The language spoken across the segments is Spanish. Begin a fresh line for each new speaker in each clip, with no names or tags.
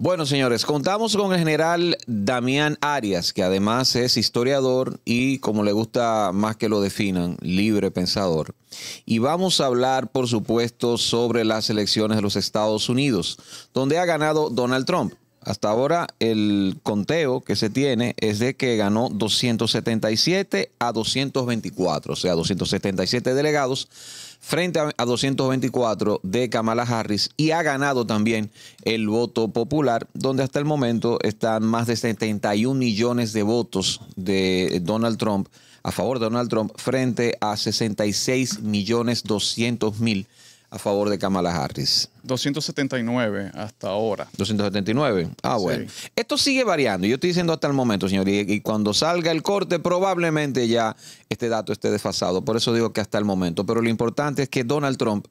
Bueno, señores, contamos con el general Damián Arias, que además es historiador y, como le gusta más que lo definan, libre pensador. Y vamos a hablar, por supuesto, sobre las elecciones de los Estados Unidos, donde ha ganado Donald Trump. Hasta ahora el conteo que se tiene es de que ganó 277 a 224, o sea, 277 delegados frente a, 224 de Kamala Harris y ha ganado también el voto popular, donde hasta el momento están más de 71 millones de votos de Donald Trump a favor de Donald Trump frente a 66 millones 200 mil a favor de Kamala Harris?
279 hasta ahora.
279. Ah, bueno. Esto sigue variando. Yo estoy diciendo hasta el momento, señor. y, cuando salga el corte, probablemente ya este dato esté desfasado. Por eso digo que hasta el momento. Pero lo importante es que Donald Trump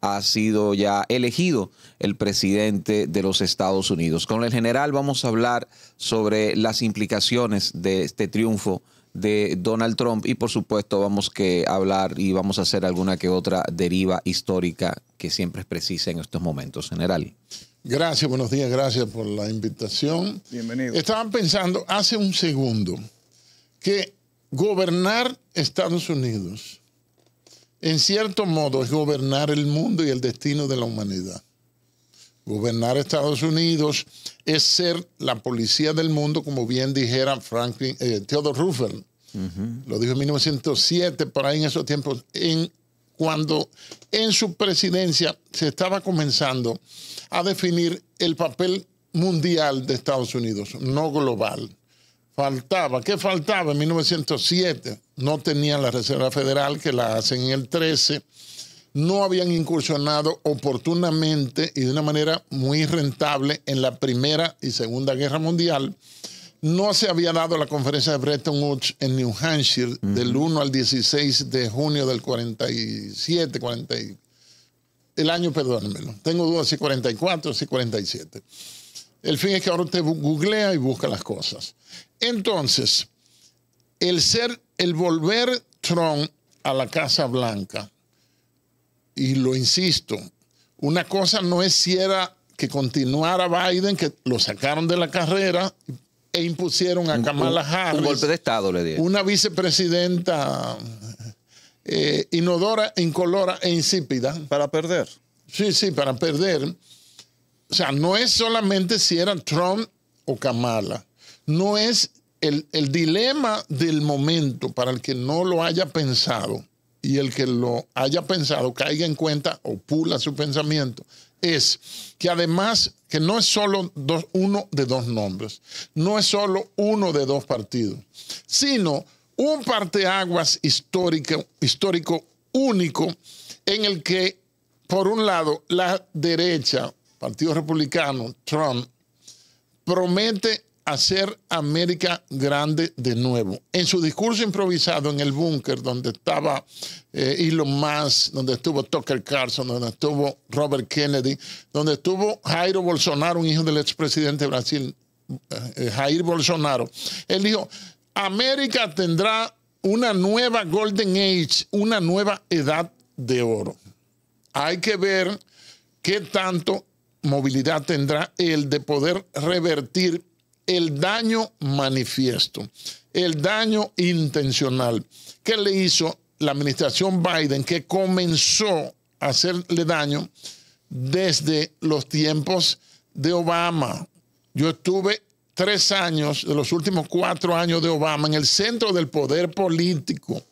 ha sido ya elegido el presidente de los Estados Unidos. Con el general vamos a hablar sobre las implicaciones de este triunfo de Donald Trump y por supuesto vamos que hablar y vamos a hacer alguna que otra deriva histórica que siempre es precisa en estos momentos, general.
Gracias, buenos días, gracias por la invitación. Bienvenido. Estaban pensando hace un segundo que gobernar Estados Unidos, en cierto modo, es gobernar el mundo y el destino de la humanidad. Gobernar Estados Unidos es ser la policía del mundo, como bien dijera Franklin, eh, Theodore Roosevelt. Lo dijo en 1907, por ahí en esos tiempos, en, cuando en su presidencia se estaba comenzando a definir el papel mundial de Estados Unidos, no global. Faltaba, ¿qué faltaba en 1907? No tenían la Reserva Federal, que la hacen en el 13 no habían incursionado oportunamente y de una manera muy rentable en la Primera y Segunda Guerra Mundial. No se había dado la conferencia de Bretton Woods en New Hampshire del 1 al 16 de junio del 47, 40, el año, perdónenmelo. Tengo dudas si 44 o si 47. El fin es que ahora usted googlea y busca las cosas. Entonces, el ser, el volver Trump a la Casa Blanca y lo insisto, una cosa no es si era que continuara Biden, que lo sacaron de la carrera e impusieron a Kamala Harris. Un, golpe de
Estado le dieron.
Una vicepresidenta eh, inodora, incolora e insípida. Para perder. Sí, sí, para perder. O sea, no es solamente si era Trump o Kamala. No es el dilema del momento para el que no lo haya pensado y el que lo haya pensado caiga en cuenta o pula su pensamiento, es que además que no es solo uno de dos nombres, no es solo uno de dos partidos, sino un parteaguas histórico, histórico único en el que, por un lado, la derecha, Partido Republicano, Trump, promete hacer América grande de nuevo. En su discurso improvisado en el búnker, donde estaba eh, Elon Musk, donde estuvo Tucker Carlson, donde estuvo Robert Kennedy, donde estuvo Jairo Bolsonaro, un hijo del expresidente de Brasil, eh, eh, Jair Bolsonaro, él dijo, América tendrá una nueva Golden Age, una nueva edad de oro. Hay que ver qué tanto movilidad tendrá el de poder revertir el daño manifiesto, el daño intencional que le hizo la administración Biden, que comenzó a hacerle daño desde los tiempos de Obama. Yo estuve tres años, de los últimos cuatro años de Obama, en el centro del poder político,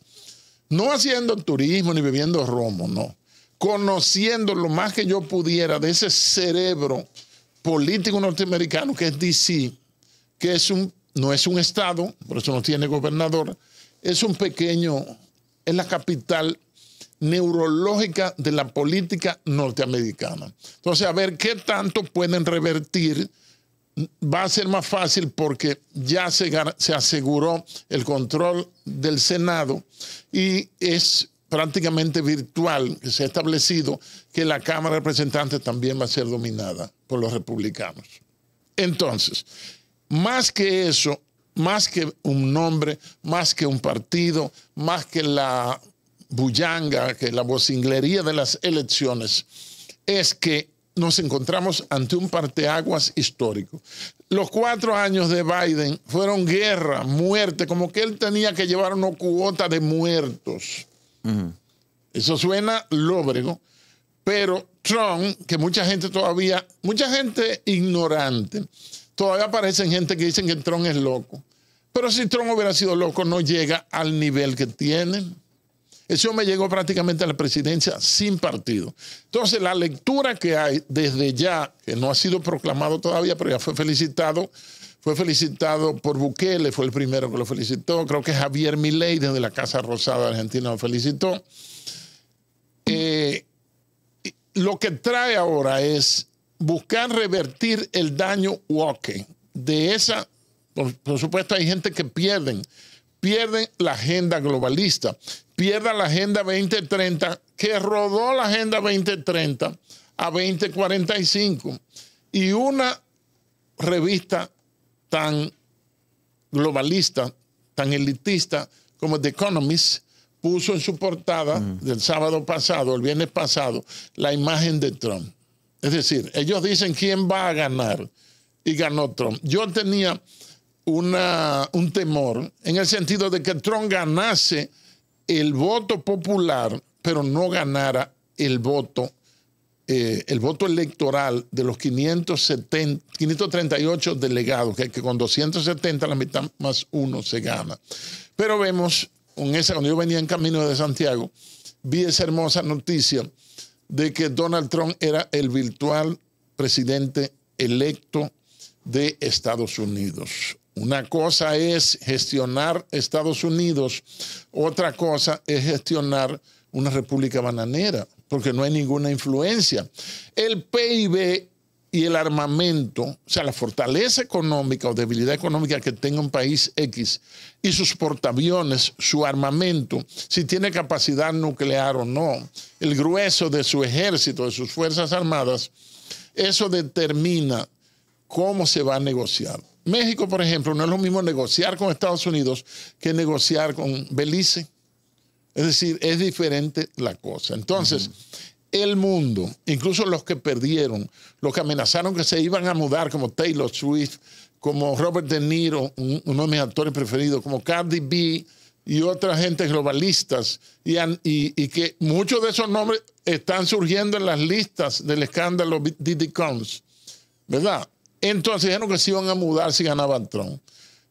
no haciendo turismo ni viviendo romo, no, conociendo lo más que yo pudiera de ese cerebro político norteamericano que es DC, que es un, no es un estado, por eso no tiene gobernador, es un pequeño, es la capital neurológica de la política norteamericana. Entonces, a ver qué tanto pueden revertir. Va a ser más fácil porque ya se, se aseguró el control del Senado y es prácticamente virtual que se ha establecido que la Cámara de Representantes también va a ser dominada por los republicanos. Entonces, más que eso, más que un nombre, más que un partido, más que la bullanga, que la vocinglería de las elecciones, es que nos encontramos ante un parteaguas histórico. Los cuatro años de Biden fueron guerra, muerte, como que él tenía que llevar una cuota de muertos. Eso suena lóbrego, pero Trump, que mucha gente todavía, mucha gente ignorante, Todavía aparecen gente que dicen que Trump es loco. Pero si Trump hubiera sido loco, no llega al nivel que tiene. Ese hombre llegó prácticamente a la presidencia sin partido. Entonces, la lectura que hay desde ya, que no ha sido proclamado todavía, pero ya fue felicitado, fue felicitado por Bukele, fue el primero que lo felicitó. Creo que Javier Milei, desde la Casa Rosada Argentina, lo felicitó. Eh, lo que trae ahora es buscar revertir el daño walking. De esa, por, supuesto, hay gente que pierden. Pierden la agenda globalista, pierda la agenda 2030, que rodó la agenda 2030 a 2045. Y una revista tan globalista, tan elitista como The Economist, puso en su portada mm. del sábado pasado, el viernes pasado, la imagen de Trump. Es decir, ellos dicen quién va a ganar y ganó Trump. Yo tenía un temor en el sentido de que Trump ganase el voto popular, pero no ganara el voto, eh, el voto electoral de los 538 delegados, que, con 270 la mitad más uno se gana. Pero vemos, esa, cuando yo venía en camino de Santiago, vi esa hermosa noticia de que Donald Trump era el virtual presidente electo de Estados Unidos. Una cosa es gestionar Estados Unidos, otra cosa es gestionar una república bananera, porque no hay ninguna influencia. El PIB y el armamento, o sea, la fortaleza económica o debilidad económica que tenga un país X y sus portaaviones, su armamento, si tiene capacidad nuclear o no, el grueso de su ejército, de sus fuerzas armadas, eso determina cómo se va a negociar. México, por ejemplo, no es lo mismo negociar con Estados Unidos que negociar con Belice. Es decir, es diferente la cosa. Entonces, el mundo, incluso los que perdieron, los que amenazaron que se iban a mudar, como Taylor Swift, como Robert De Niro, uno de mis actores preferidos, como Cardi B y otras gentes globalistas, y, que muchos de esos nombres están surgiendo en las listas del escándalo Diddy Combs, ¿verdad? Entonces dijeron que se iban a mudar si ganaban Trump.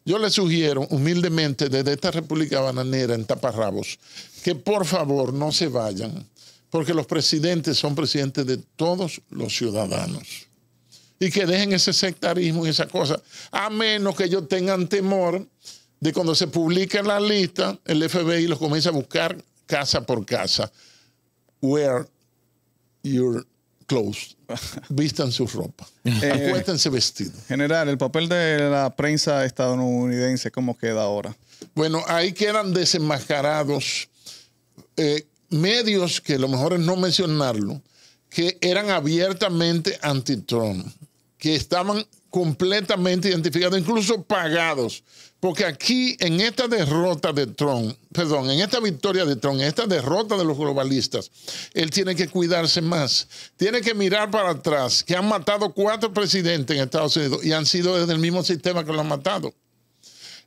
Yo les sugiero humildemente desde esta República Bananera en Taparrabos que por favor no se vayan porque los presidentes son presidentes de todos los ciudadanos. Y que dejen ese sectarismo y esa cosa, a menos que ellos tengan temor de cuando se publica la lista, el FBI los comienza a buscar casa por casa. Where your clothes, vistan su ropa, eh, acuéntense vestido. General, el papel de la prensa estadounidense, ¿cómo queda ahora? Bueno, ahí quedan desenmascarados eh, medios que lo mejor es no mencionarlo, que eran abiertamente anti-Trump, que estaban completamente identificados, incluso pagados. Porque aquí, en esta derrota de Trump, perdón, en esta victoria de Trump, en esta derrota de los globalistas, él tiene que cuidarse más. Tiene que mirar para atrás, que han matado cuatro presidentes en Estados Unidos y han sido desde el mismo sistema que lo han matado.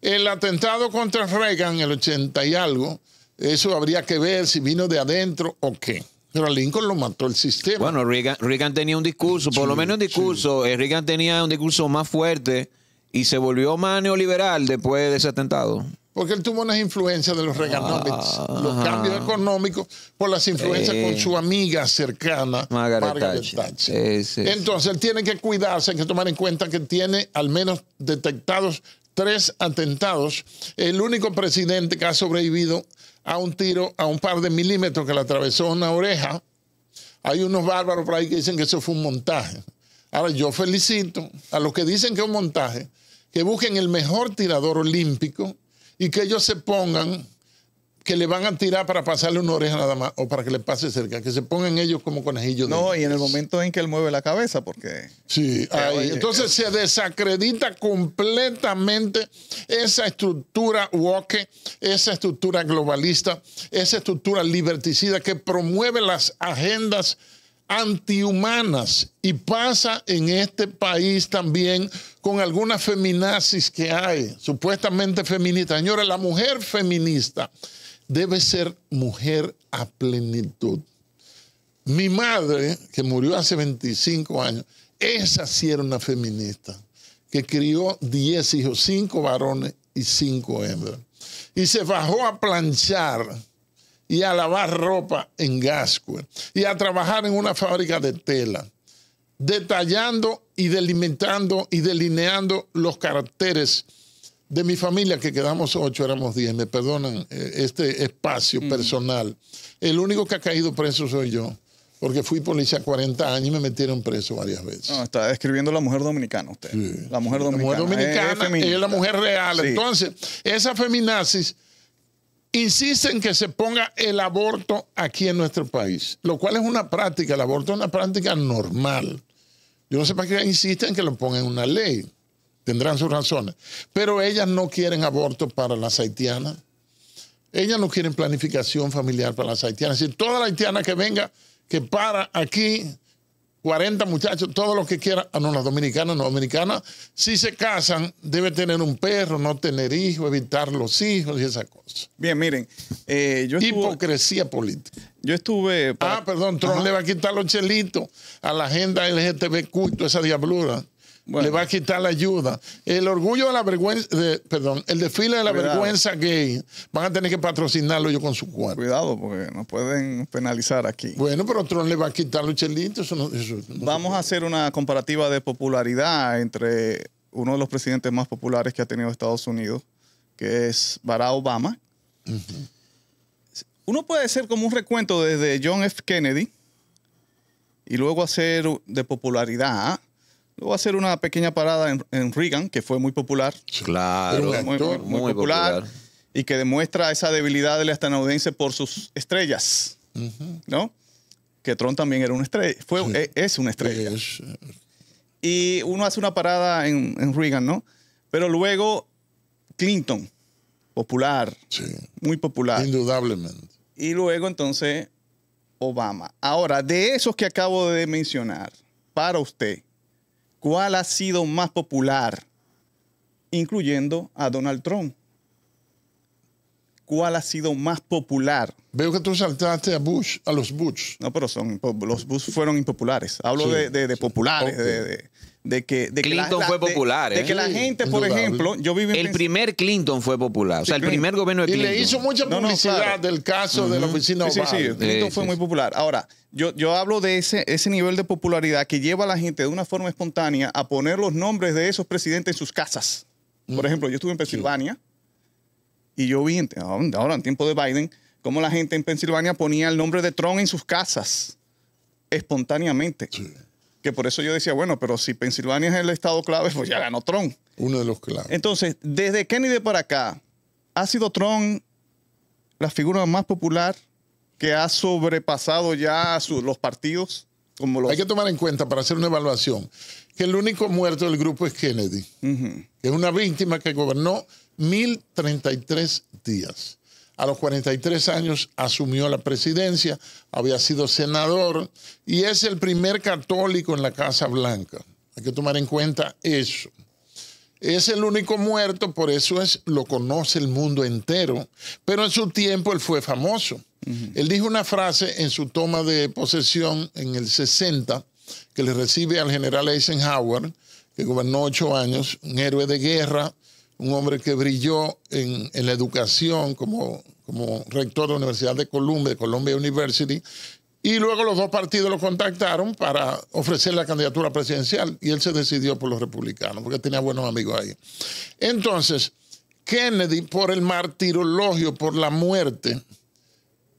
El atentado contra Reagan, en el 80 y algo, eso habría que ver si vino de adentro o qué. Pero Lincoln lo mató el sistema. Bueno, Reagan,
tenía un discurso, por lo menos un discurso. Eh, Reagan tenía un discurso más fuerte y se volvió más neoliberal después de ese atentado.
Porque él tuvo unas influencias de los Reaganomics, ah, los cambios económicos, por las influencias con eh. su amiga cercana, Margaret, Thatcher. Entonces, él tiene que cuidarse, hay que tomar en cuenta que tiene al menos detectados tres atentados. El único presidente que ha sobrevivido a un tiro a un par de milímetros que le atravesó una oreja. Hay unos bárbaros por ahí que dicen que eso fue un montaje. Ahora yo felicito a los que dicen que es un montaje, que busquen el mejor tirador olímpico y que ellos se pongan que le van a tirar para pasarle una oreja nada más o para que le pase cerca, que se pongan ellos como conejillos. No, y en el momento
en que él mueve la cabeza, porque...
Sí, ahí. entonces se desacredita completamente esa estructura woke, esa estructura globalista, esa estructura liberticida que promueve las agendas antihumanas y pasa en este país también con algunas feminazis que hay, supuestamente feministas. ...señora, la mujer feminista debe ser mujer a plenitud. Mi madre, que murió hace 25 años, esa sí era una feminista, que crió 10 hijos, 5 varones y 5 hembras. Y se bajó a planchar y a lavar ropa en Gasco y a trabajar en una fábrica de tela, detallando y delimitando y delineando los caracteres de mi familia, que quedamos ocho, éramos diez, me perdonan eh, este espacio mm. personal. El único que ha caído preso soy yo, porque fui policía 40 años y me metieron preso varias veces. No, está describiendo la mujer dominicana usted. La mujer dominicana. La mujer es, la mujer real. Entonces, esa feminazis insisten que se ponga el aborto aquí en nuestro país, lo cual es una práctica, el aborto es una práctica normal. Yo no sé para qué insisten que lo pongan en una ley tendrán sus razones. Pero ellas no quieren aborto para las haitianas. Ellas no quieren planificación familiar para las haitianas. Es decir, toda la haitiana que venga, que para aquí, 40 muchachos, todos los que quieran, Ah, no, las dominicanas, no, dominicanas, si se casan, debe tener un perro, no tener hijos, evitar los hijos y esas cosas. Bien, miren, eh, yo estuve... Hipocresía política. Yo estuve... Ah, perdón, Trump le va a quitar los chelitos a la agenda LGTB culto, esa diablura le va a quitar la ayuda. El orgullo de la vergüenza, perdón, el desfile de la vergüenza gay, van a tener que patrocinarlo yo con su cuerpo. Cuidado, porque nos pueden penalizar aquí. Bueno, pero Trump le va a quitar los chelitos. Vamos
a hacer una comparativa de popularidad entre uno de los presidentes más populares que ha tenido Estados Unidos, que es Barack Obama. Uno puede hacer como un recuento desde John F. Kennedy y luego hacer de popularidad Voy a hacer una pequeña parada en, Reagan, que fue muy popular. Claro, muy, popular, Y que demuestra esa debilidad de la estadounidense por sus estrellas. ¿No? Que Trump también era una estrella. Fue, e, Es una estrella. Eh, y uno hace una parada en, en Reagan, ¿no? Pero luego Clinton, popular. Sí. Muy popular. Indudablemente. Y luego entonces Obama. Ahora, de esos que acabo de mencionar, para usted, cuál ha sido más popular, incluyendo a Donald Trump. ¿Cuál ha sido más popular? Veo que tú saltaste a Bush, a los Bush. No, pero son los Bush fueron impopulares. Hablo de, populares, de, de que Clinton fue popular. De, que la ¿eh? gente, por ejemplo,
yo vivo en El primer Clinton fue popular, o sea, el primer gobierno de Clinton. Y le hizo
mucha publicidad del
caso de la oficina Sí, sí, Clinton fue muy popular. Ahora, yo, yo hablo de ese, ese nivel de popularidad que lleva a la gente de una forma espontánea a poner los nombres de esos presidentes en sus casas. Por ejemplo, yo estuve en Pensilvania y yo vi, ahora en tiempo de Biden, cómo la gente en Pensilvania ponía el nombre de Trump en sus casas espontáneamente que por eso yo decía, bueno, pero si Pensilvania es el estado clave, pues ya ganó Trump. Uno de los claves. Entonces, desde Kennedy para acá, ha sido Trump la figura más
popular que ha sobrepasado ya los partidos. Como Hay que tomar en cuenta para hacer una evaluación que el único muerto del grupo es Kennedy, que es una víctima que gobernó 1033 días. A los 43 años asumió la presidencia, había sido senador y es el primer católico en la Casa Blanca. Hay que tomar en cuenta eso. Es el único muerto, por eso es lo conoce el mundo entero, pero en su tiempo él fue famoso. Él dijo una frase en su toma de posesión en el 60 que le recibe al general Eisenhower, que gobernó ocho años, un héroe de guerra, un hombre que brilló en, la educación como, rector de la Universidad de Columbia, de Columbia University, y luego los dos partidos lo contactaron para ofrecer la candidatura presidencial y él se decidió por los republicanos, porque tenía buenos amigos ahí. Entonces, Kennedy, por el martirologio, por la muerte,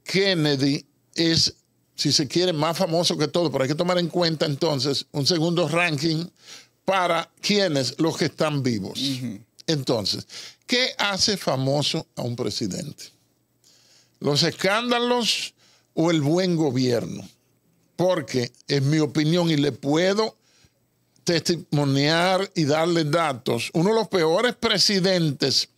Kennedy es, si se quiere, más famoso que todo, pero hay que tomar en cuenta entonces un segundo ranking para quienes, los que están vivos. Entonces, ¿qué hace famoso a un presidente? ¿Los escándalos o el buen gobierno? Porque, en mi opinión, y le puedo testimoniar y darle datos, uno de los peores presidentes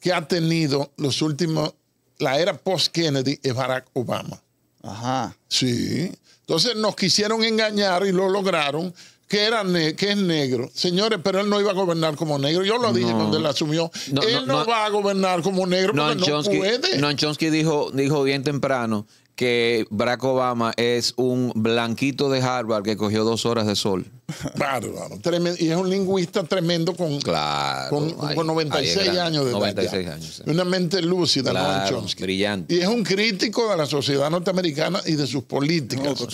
que ha tenido los últimos, la era post-Kennedy es Barack Obama. Ajá. Sí. Entonces nos quisieron engañar y lo lograron que, era que es negro. Señores, pero él no iba a gobernar como negro. Yo lo dije cuando él asumió. él no, va a gobernar como negro porque no puede.
Noam Chomsky dijo, dijo bien temprano que Barack Obama es un blanquito de Harvard que cogió dos
horas de sol. Bárbaro. Y es un lingüista tremendo con, claro, con, 96 años de edad. 96 Una mente lúcida, Brillante. Y es un crítico de la sociedad norteamericana y de sus políticas.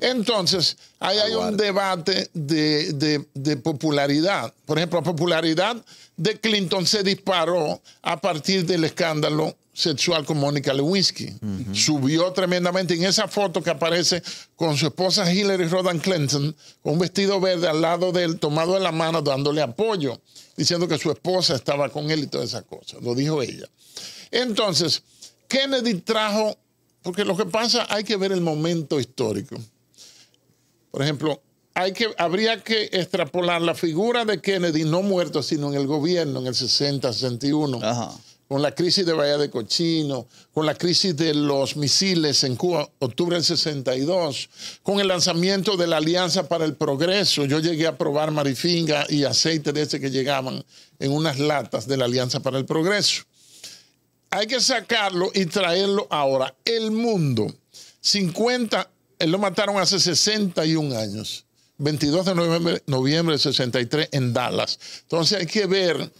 Entonces, ahí hay un debate de, de popularidad. Por ejemplo, la popularidad de Clinton se disparó a partir del escándalo sexual con Mónica Lewinsky. Subió tremendamente en esa foto que aparece con su esposa Hillary Rodan Clinton, con un vestido verde al lado de él, tomado de la mano, dándole apoyo, diciendo que su esposa estaba con él y todas esas cosas. Lo dijo ella. Entonces, Kennedy trajo, porque lo que pasa, hay que ver el momento histórico. Por ejemplo, hay que, habría que extrapolar la figura de Kennedy, no muerto, sino en el gobierno, en el 60, 61. Ajá con la crisis de Bahía de Cochino, con la crisis de los misiles en Cuba, octubre del 62, con el lanzamiento de la Alianza para el Progreso. Yo llegué a probar marifinga y aceite de este que llegaban en unas latas de la Alianza para el Progreso. Hay que sacarlo y traerlo ahora. El mundo, 50, eh, lo mataron hace 61 años, 22 de noviembre, noviembre del 63 en Dallas. Entonces hay que ver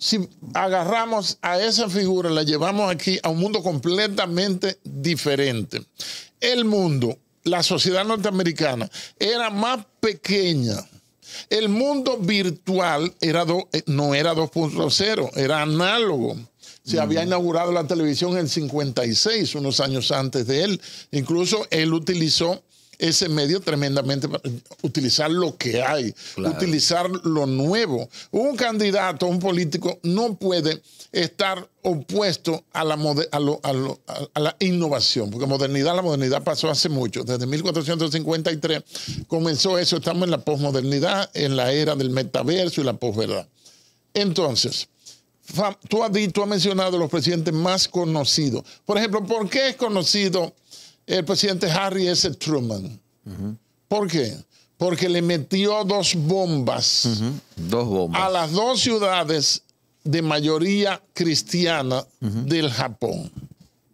si agarramos a esa figura, la llevamos aquí a un mundo completamente diferente. El mundo, la sociedad norteamericana, era más pequeña. El mundo virtual era eh, no era 2.0, era análogo. Se mm. había inaugurado la televisión en 56, unos años antes de él. Incluso él utilizó ese medio tremendamente, utilizar lo que hay, utilizar lo nuevo. Un candidato, un político no puede estar opuesto a la, a, la, innovación, porque modernidad, la modernidad pasó hace mucho, desde 1453 comenzó eso, estamos en la posmodernidad, en la era del metaverso y la posverdad. Entonces, tú has, dicho, tú has mencionado los presidentes más conocidos. Por ejemplo, ¿por qué es conocido el presidente Harry S. Truman. ¿Por qué? Porque le metió dos bombas, a las dos ciudades de mayoría cristiana del Japón.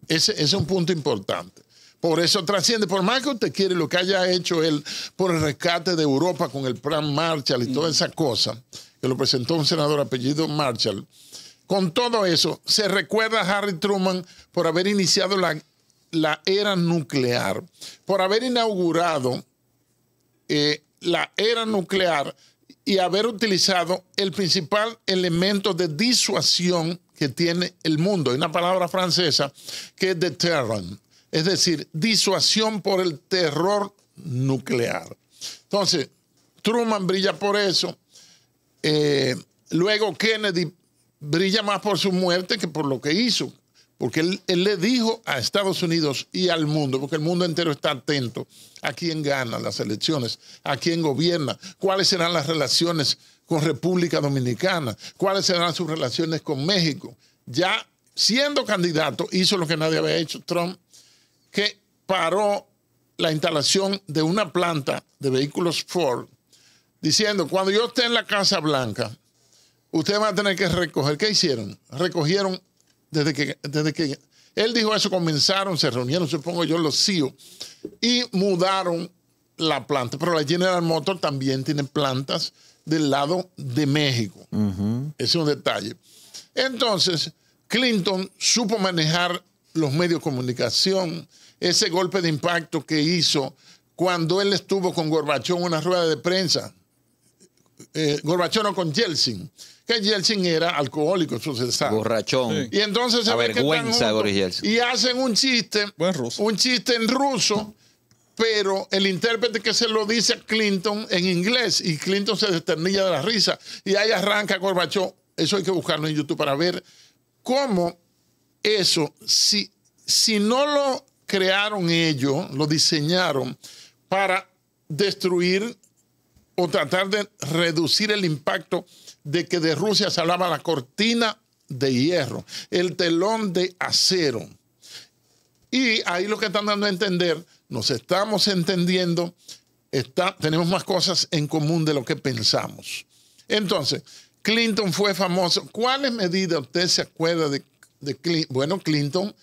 Ese, es un punto importante. Por eso trasciende, por más que usted quiere lo que haya hecho él por el rescate de Europa con el plan Marshall y toda esa cosa, que lo presentó un senador apellido Marshall, con todo eso, se recuerda a Harry Truman por haber iniciado la la era nuclear, por haber inaugurado eh, la era nuclear y haber utilizado el principal elemento de disuasión que tiene el mundo. Hay una palabra francesa que es deterrent, es decir, disuasión por el terror nuclear. Entonces, Truman brilla por eso. Eh, luego Kennedy brilla más por su muerte que por lo que hizo. Porque él, le dijo a Estados Unidos y al mundo, porque el mundo entero está atento a quién gana las elecciones, a quién gobierna, cuáles serán las relaciones con República Dominicana, cuáles serán sus relaciones con México. Ya siendo candidato, hizo lo que nadie había hecho Trump, que paró la instalación de una planta de vehículos Ford, diciendo, cuando yo esté en la Casa Blanca, usted va a tener que recoger. ¿Qué hicieron? Recogieron desde que, desde que él dijo eso, comenzaron, se reunieron, supongo yo, los CIO, e y mudaron la planta. Pero la General Motors también tiene plantas del lado de México. Ese es un detalle. Entonces, Clinton supo manejar los medios de comunicación, ese golpe de impacto que hizo cuando él estuvo con Gorbachón en una rueda de prensa. Eh, Gorbachón o con Yeltsin que Yeltsin era alcohólico, eso se Borrachón. Y entonces se vergüenza ve Y hacen un chiste, ruso. un chiste en ruso, pero el intérprete que se lo dice a Clinton en inglés y Clinton se desternilla de la risa y ahí arranca Gorbachov. Eso hay que buscarlo en YouTube para ver cómo eso, si, si no lo crearon ellos, lo diseñaron para destruir o tratar de reducir el impacto de que de Rusia se hablaba la cortina de hierro, el telón de acero. Y ahí lo que están dando a entender, nos estamos entendiendo, está, tenemos más cosas en común de lo que pensamos. Entonces, Clinton fue famoso. ¿Cuáles medidas usted se acuerda de, de Clinton? Bueno, Clinton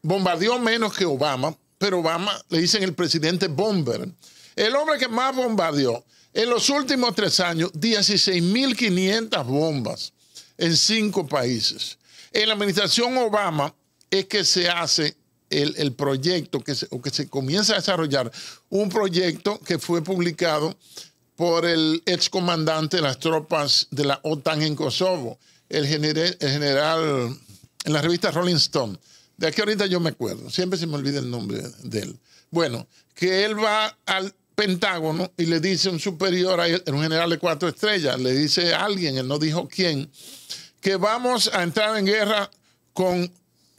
bombardeó menos que Obama, pero Obama le dicen el presidente bomber. El hombre que más bombardeó en los últimos tres años, 16.500 bombas en cinco países. En la administración Obama es que se hace el, proyecto, que o que se comienza a desarrollar un proyecto que fue publicado por el excomandante de las tropas de la OTAN en Kosovo, el, general, el general en la revista Rolling Stone. De aquí ahorita yo me acuerdo, siempre se me olvida el nombre de él. Bueno, que él va al, Pentágono y le dice un superior, un general de cuatro estrellas, le dice a alguien, él no dijo quién, que vamos a entrar en guerra con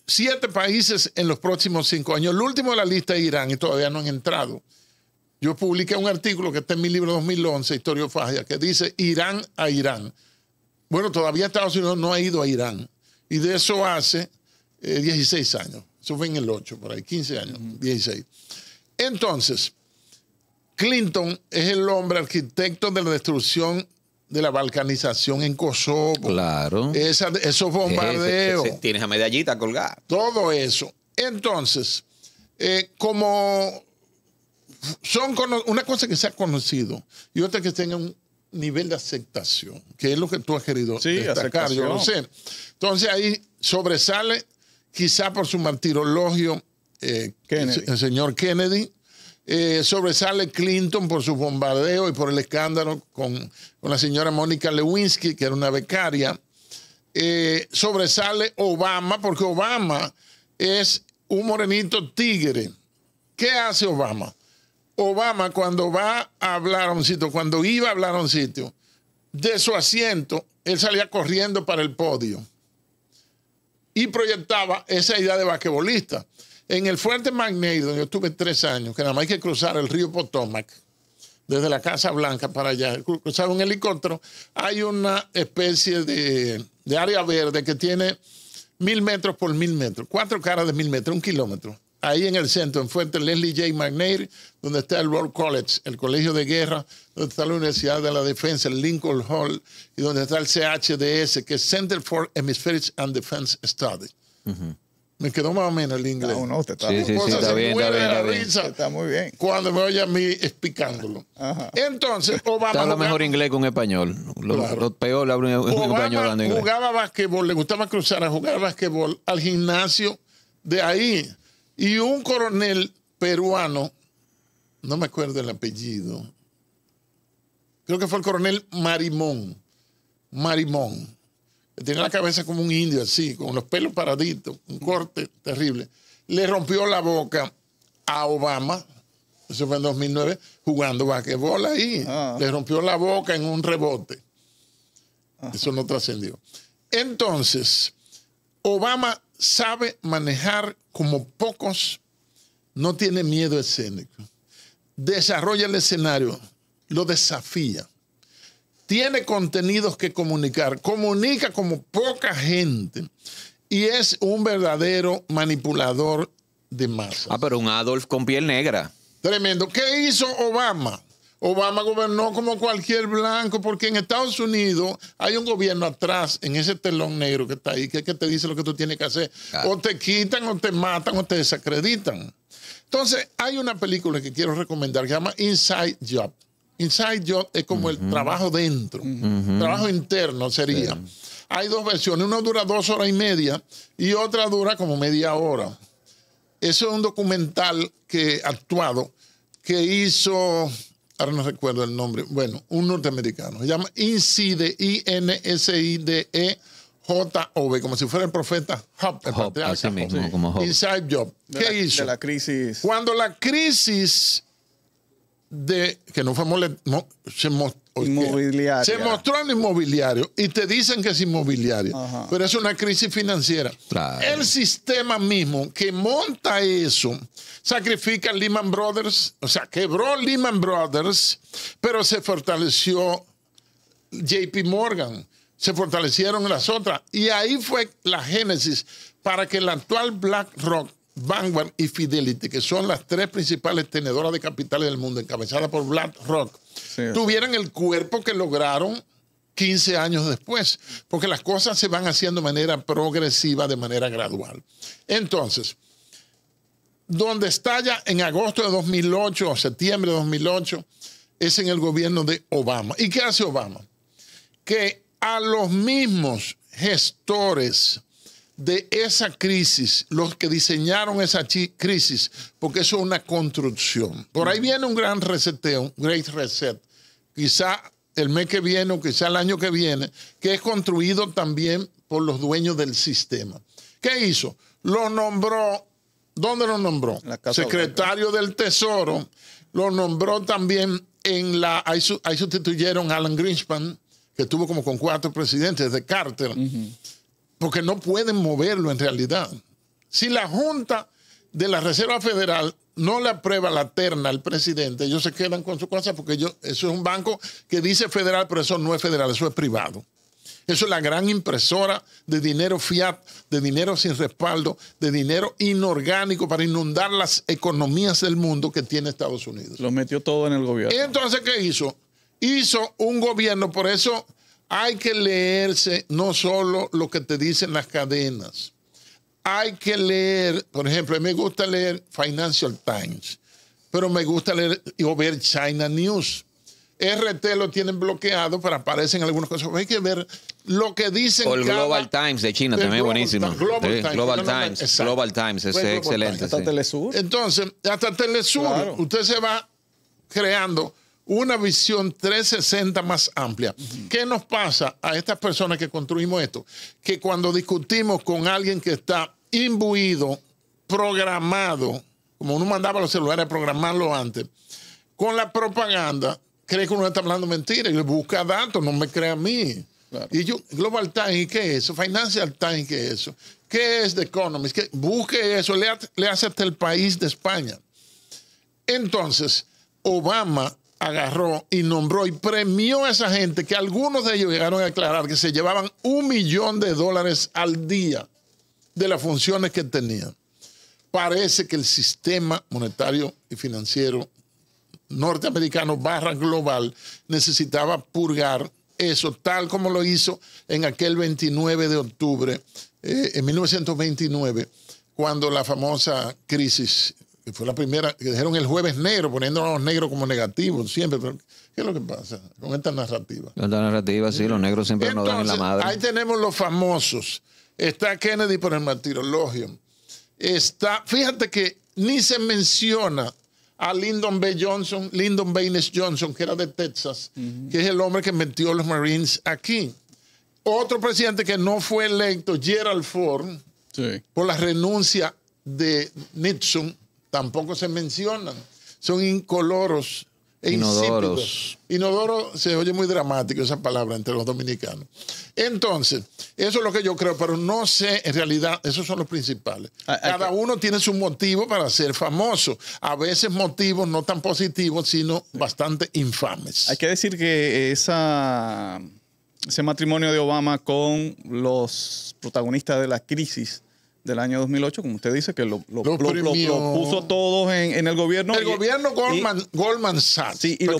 siete países en los próximos cinco años. El último de la lista es Irán y todavía no han entrado. Yo publiqué un artículo que está en mi libro 2011, Historiofagia, que dice Irán a Irán. Bueno, todavía Estados Unidos no ha ido a Irán. Y de eso hace 16 eh, años. Eso fue en el 8, por ahí, 15 años, 16. Entonces, Clinton es el hombre arquitecto de la destrucción de la balcanización en Kosovo. Claro. esos bombardeos.
tienes a medallita colgada.
Todo eso. Entonces, eh, como son una cosa que se ha conocido y otra que tenga un nivel de aceptación, que es lo que tú has querido sí, destacar, yo sé. Entonces ahí sobresale, quizá por su martirologio, eh, el señor Kennedy, eh, sobresale Clinton por su bombardeo y por el escándalo con, la señora Mónica Lewinsky, que era una becaria. Eh, sobresale Obama, porque Obama es un morenito tigre. ¿Qué hace Obama? Obama cuando va a hablar a un sitio, cuando iba a hablar a un sitio, de su asiento, él salía corriendo para el podio y proyectaba esa idea de basquetbolista. En el fuerte McNair, donde yo estuve tres años, que nada más hay que cruzar el río Potomac, desde la Casa Blanca para allá, cruzar un helicóptero, hay una especie de, área verde que tiene mil metros por mil metros, cuatro caras de mil metros, un kilómetro. Ahí en el centro, en Fuente Leslie J. McNair, donde está el World College, el Colegio de Guerra, donde está la Universidad de la Defensa, el Lincoln Hall, y donde está el CHDS, que es Center for Hemispheric and Defense Studies. Me quedó más o menos el inglés. No, no, usted está, sí, bien, está muy bien. Cuando me oye a mí explicándolo. Entonces, Obama. habla mejor
inglés con español. Lo, peor lo español hablando inglés.
Jugaba basquetbol, le gustaba cruzar a jugar basquetbol al gimnasio de ahí. Y un coronel peruano, no me acuerdo el apellido, creo que fue el coronel Marimón. Marimón tenía la cabeza como un indio, así, con los pelos paraditos, un corte terrible. Le rompió la boca a Obama, eso fue en 2009, jugando basquetbol ahí. Ah. Le rompió la boca en un rebote. Ah. Eso no trascendió. Entonces, Obama sabe manejar como pocos, no tiene miedo escénico. Desarrolla el escenario, lo desafía tiene contenidos que comunicar, comunica como poca gente y es un verdadero manipulador de masas. Ah, pero un Adolf con piel negra. Tremendo. ¿Qué hizo Obama? Obama gobernó como cualquier blanco, porque en Estados Unidos hay un gobierno atrás, en ese telón negro que está ahí, que, es que te dice lo que tú tienes que hacer. O te quitan, o te matan, o te desacreditan. Entonces, hay una película que quiero recomendar que se llama Inside Job. Inside job es como el trabajo dentro, trabajo interno sería. Hay dos versiones, una dura dos horas y media y otra dura como media hora. Eso es un documental que actuado que hizo, ahora no recuerdo el nombre, bueno, un norteamericano. Se llama Inside, I-N-S-I-D-E. como si fuera el profeta Hop. el
mismo,
Inside Job. ¿Qué hizo? De la crisis. Cuando la crisis de que no fue se, mostró en inmobiliario y te dicen que es inmobiliario pero es una crisis financiera. El sistema mismo que monta eso sacrifica Lehman Brothers, o sea, quebró Lehman Brothers, pero se fortaleció JP Morgan, se fortalecieron las otras y ahí fue la génesis para que el actual BlackRock Vanguard y Fidelity, que son las tres principales tenedoras de capitales del mundo, encabezadas por BlackRock, tuvieron tuvieran el cuerpo que lograron 15 años después, porque las cosas se van haciendo de manera progresiva, de manera gradual. Entonces, donde estalla en agosto de 2008 o septiembre de 2008 es en el gobierno de Obama. ¿Y qué hace Obama? Que a los mismos gestores de esa crisis, los que diseñaron esa crisis, porque eso es una construcción. Por ahí viene un gran reseteo, un great reset, quizá el mes que viene o quizá el año que viene, que es construido también por los dueños del sistema. ¿Qué hizo? Lo nombró, ¿dónde lo nombró? Secretario del Tesoro, lo nombró también en la, ahí, sustituyeron a Alan Greenspan, que estuvo como con cuatro presidentes de Carter porque no pueden moverlo en realidad. Si la Junta de la Reserva Federal no le aprueba la terna al presidente, ellos se quedan con su casa porque eso es un banco que dice federal, pero eso no es federal, eso es privado. Eso es la gran impresora de dinero fiat, de dinero sin respaldo, de dinero inorgánico para inundar las economías del mundo que tiene Estados Unidos. Lo metió todo en el gobierno. ¿Y Entonces, ¿qué hizo? Hizo un gobierno, por eso hay que leerse no solo lo que te dicen las cadenas. Hay que leer, por ejemplo, me gusta leer Financial Times, pero me gusta leer o ver China News. RT lo tienen bloqueado, pero aparecen algunas cosas. Hay que ver lo que dicen. O el Global
Times de China también, es buenísimo. Global, Times. Global, Times. es excelente. Hasta
Telesur. Entonces, hasta Telesur, usted se va creando una visión 360 más amplia. ¿Qué nos pasa a estas personas que construimos esto? Que cuando discutimos con alguien que está imbuido, programado, como uno mandaba los celulares a programarlo antes, con la propaganda, cree que uno está hablando mentira. le busca datos, no me crea a mí. Y yo, Global Time, ¿qué es eso? Financial Times, ¿qué es eso? ¿Qué es The Economist? Busque eso, le hace hasta el país de España. Entonces, Obama agarró y nombró y premió a esa gente que algunos de ellos llegaron a aclarar que se llevaban un millón de dólares al día de las funciones que tenían. Parece que el sistema monetario y financiero norteamericano barra global necesitaba purgar eso, tal como lo hizo en aquel 29 de octubre, eh, en 1929, cuando la famosa crisis que fue la primera, que dijeron el jueves negro, poniendo a los negros como negativos siempre. ¿Qué es lo que pasa con esta narrativa?
Con esta narrativa, sí, los negros siempre nos dan la madre. Ahí
tenemos los famosos. Está Kennedy por el martirologio. Está, fíjate que ni se menciona a Lyndon B. Johnson, Lyndon Baines Johnson, que era de Texas, que es el hombre que metió los Marines aquí. Otro presidente que no fue electo, Gerald Ford, por la renuncia de Nixon, tampoco se mencionan. Son incoloros e Insípidos. Inodoro se oye muy dramático esa palabra entre los dominicanos. Entonces, eso es lo que yo creo, pero no sé, en realidad, esos son los principales. Ah, Cada uno tiene su motivo para ser famoso. A veces motivos no tan positivos, sino bastante infames.
Hay que decir que ese matrimonio de Obama con los protagonistas de la crisis del año 2008, como usted dice, que lo, puso todo en, el gobierno. El gobierno Goldman, Sachs. Sí, y lo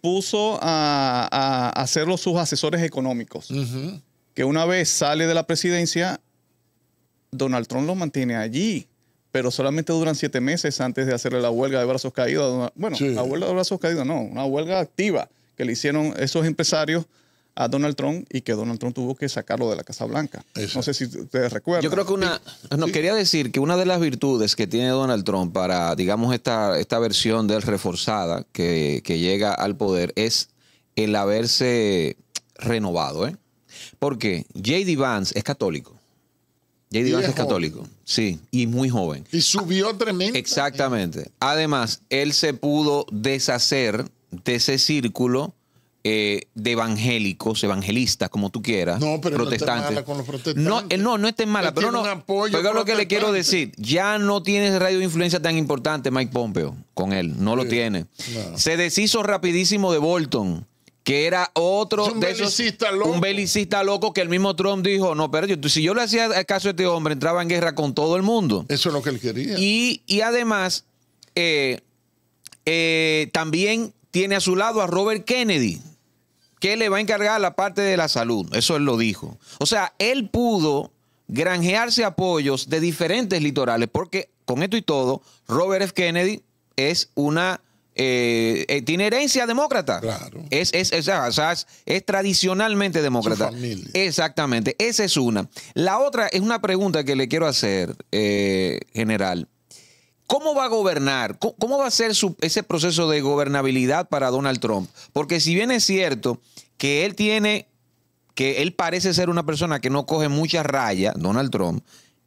puso, a, hacerlo sus asesores económicos. Que una vez sale de la presidencia, Donald Trump lo mantiene allí, pero solamente duran siete meses antes de hacerle la huelga de brazos caídos. Bueno, la huelga de brazos caídos no, una huelga activa que le hicieron esos empresarios a Donald Trump y que Donald Trump tuvo que sacarlo de la Casa Blanca. No sé si ustedes recuerdan. Yo creo que
una, no, quería decir que una de las virtudes que tiene Donald Trump para, digamos, esta, esta versión del reforzada que, llega al poder es el haberse renovado, ¿eh? Porque J.D. Vance es católico. J.D. Vance es, es católico, sí, y muy joven. Y subió tremendo. Exactamente. Además, él se pudo deshacer de ese círculo eh, de evangélicos, evangelistas, como tú quieras, no, pero no No, mala con los protestantes. no, eh, no, no malas, mala, pero no. Pero lo que le quiero decir, ya no tienes radio de influencia tan importante Mike Pompeo con él, no lo tiene. Se deshizo rapidísimo de Bolton que era otro un loco. un belicista loco que el mismo Trump dijo, no, pero si yo le hacía caso a este hombre, entraba en guerra con todo el mundo. Eso es lo que él quería. Y, además, eh, también tiene a su lado a Robert Kennedy, que le va a encargar la parte de la salud. Eso él lo dijo. O sea, él pudo granjearse apoyos de diferentes litorales, porque con esto y todo, Robert F. Kennedy es una eh, eh, tiene herencia demócrata. Claro. Es, es, tradicionalmente demócrata. Exactamente. Esa es una. La otra es una pregunta que le quiero hacer, eh, general. ¿Cómo va a gobernar? ¿Cómo va a ser ese proceso de gobernabilidad para Donald Trump? Porque si bien es cierto que él tiene, que él parece ser una persona que no coge muchas rayas, Donald Trump,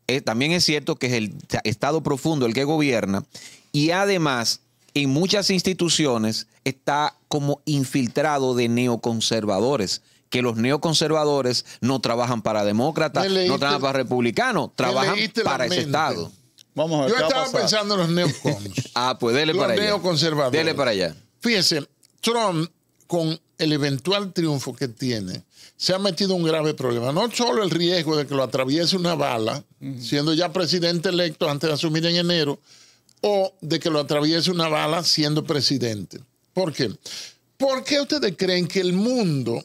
eh, también es cierto que es el Estado profundo el que gobierna y además en muchas instituciones está como infiltrado de neoconservadores que los neoconservadores no trabajan para demócratas, no trabajan para republicanos, trabajan para ese Estado.
Yo estaba pensando en los neocons. ah, pues dele para allá. Los neoconservadores. Dele para allá. Fíjese, Trump, con el eventual triunfo que tiene, se ha metido un grave problema. No solo el riesgo de que lo atraviese una bala, siendo ya presidente electo antes de asumir en enero, o de que lo atraviese una bala siendo presidente. ¿Por qué? ¿Por qué ustedes creen que el mundo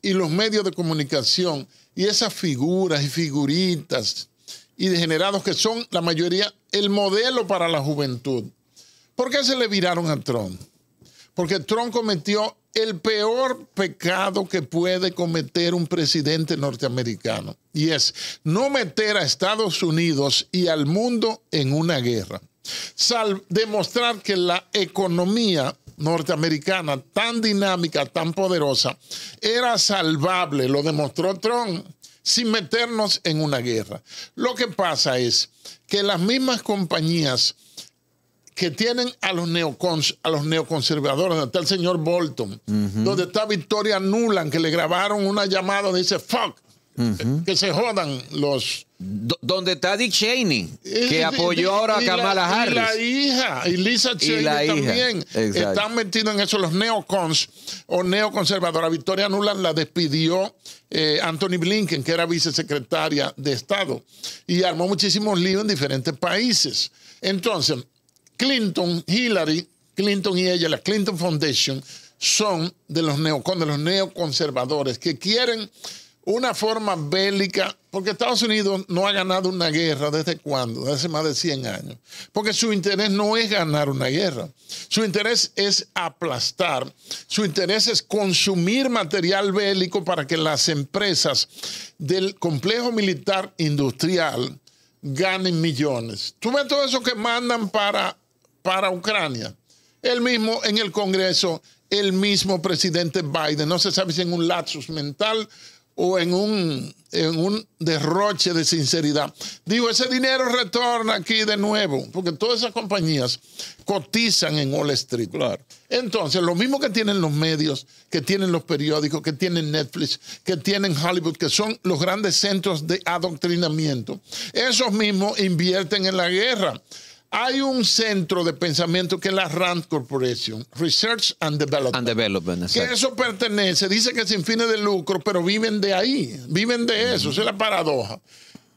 y los medios de comunicación y esas figuras y figuritas y degenerados que son la mayoría el modelo para la juventud. ¿Por qué se le viraron a Trump? Porque Trump cometió el peor pecado que puede cometer un presidente norteamericano y es no meter a Estados Unidos y al mundo en una guerra. Sal demostrar que la economía norteamericana tan dinámica, tan poderosa, era salvable, lo demostró Trump sin meternos en una guerra. Lo que pasa es que las mismas compañías que tienen a los, neocons, a los neoconservadores, donde está el señor Bolton, donde está Victoria Nuland, que le grabaron una llamada dice, fuck, que se jodan los, donde está Dick Cheney, que apoyó ahora a Kamala Harris. Y la hija, y Lisa Cheney también. Están metidos en eso los neocons o neoconservadores. Victoria Nuland la despidió eh, Anthony Blinken, que era vicesecretaria de Estado, y armó muchísimos líos en diferentes países. Entonces, Clinton, Hillary, Clinton y ella, la Clinton Foundation, son de los neocons, de los neoconservadores, que quieren una forma bélica, porque Estados Unidos no ha ganado una guerra desde cuándo, desde hace más de 100 años, porque su interés no es ganar una guerra, su interés es aplastar, su interés es consumir material bélico para que las empresas del complejo militar industrial ganen millones. Tú ves todo eso que mandan para, para Ucrania. El mismo en el Congreso, el mismo presidente Biden, no se sabe si en un lapsus mental o en un, en un derroche de sinceridad. Digo, ese dinero retorna aquí de nuevo, porque todas esas compañías cotizan en Wall Street. Entonces, lo mismo que tienen los medios, que tienen los periódicos, que tienen Netflix, que tienen Hollywood, que son los grandes centros de adoctrinamiento, esos mismos invierten en la guerra. Hay un centro de pensamiento que es la RAND Corporation, Research and Development. que eso pertenece, dice que es sin fines de lucro, pero viven de ahí, viven de eso, esa es la paradoja.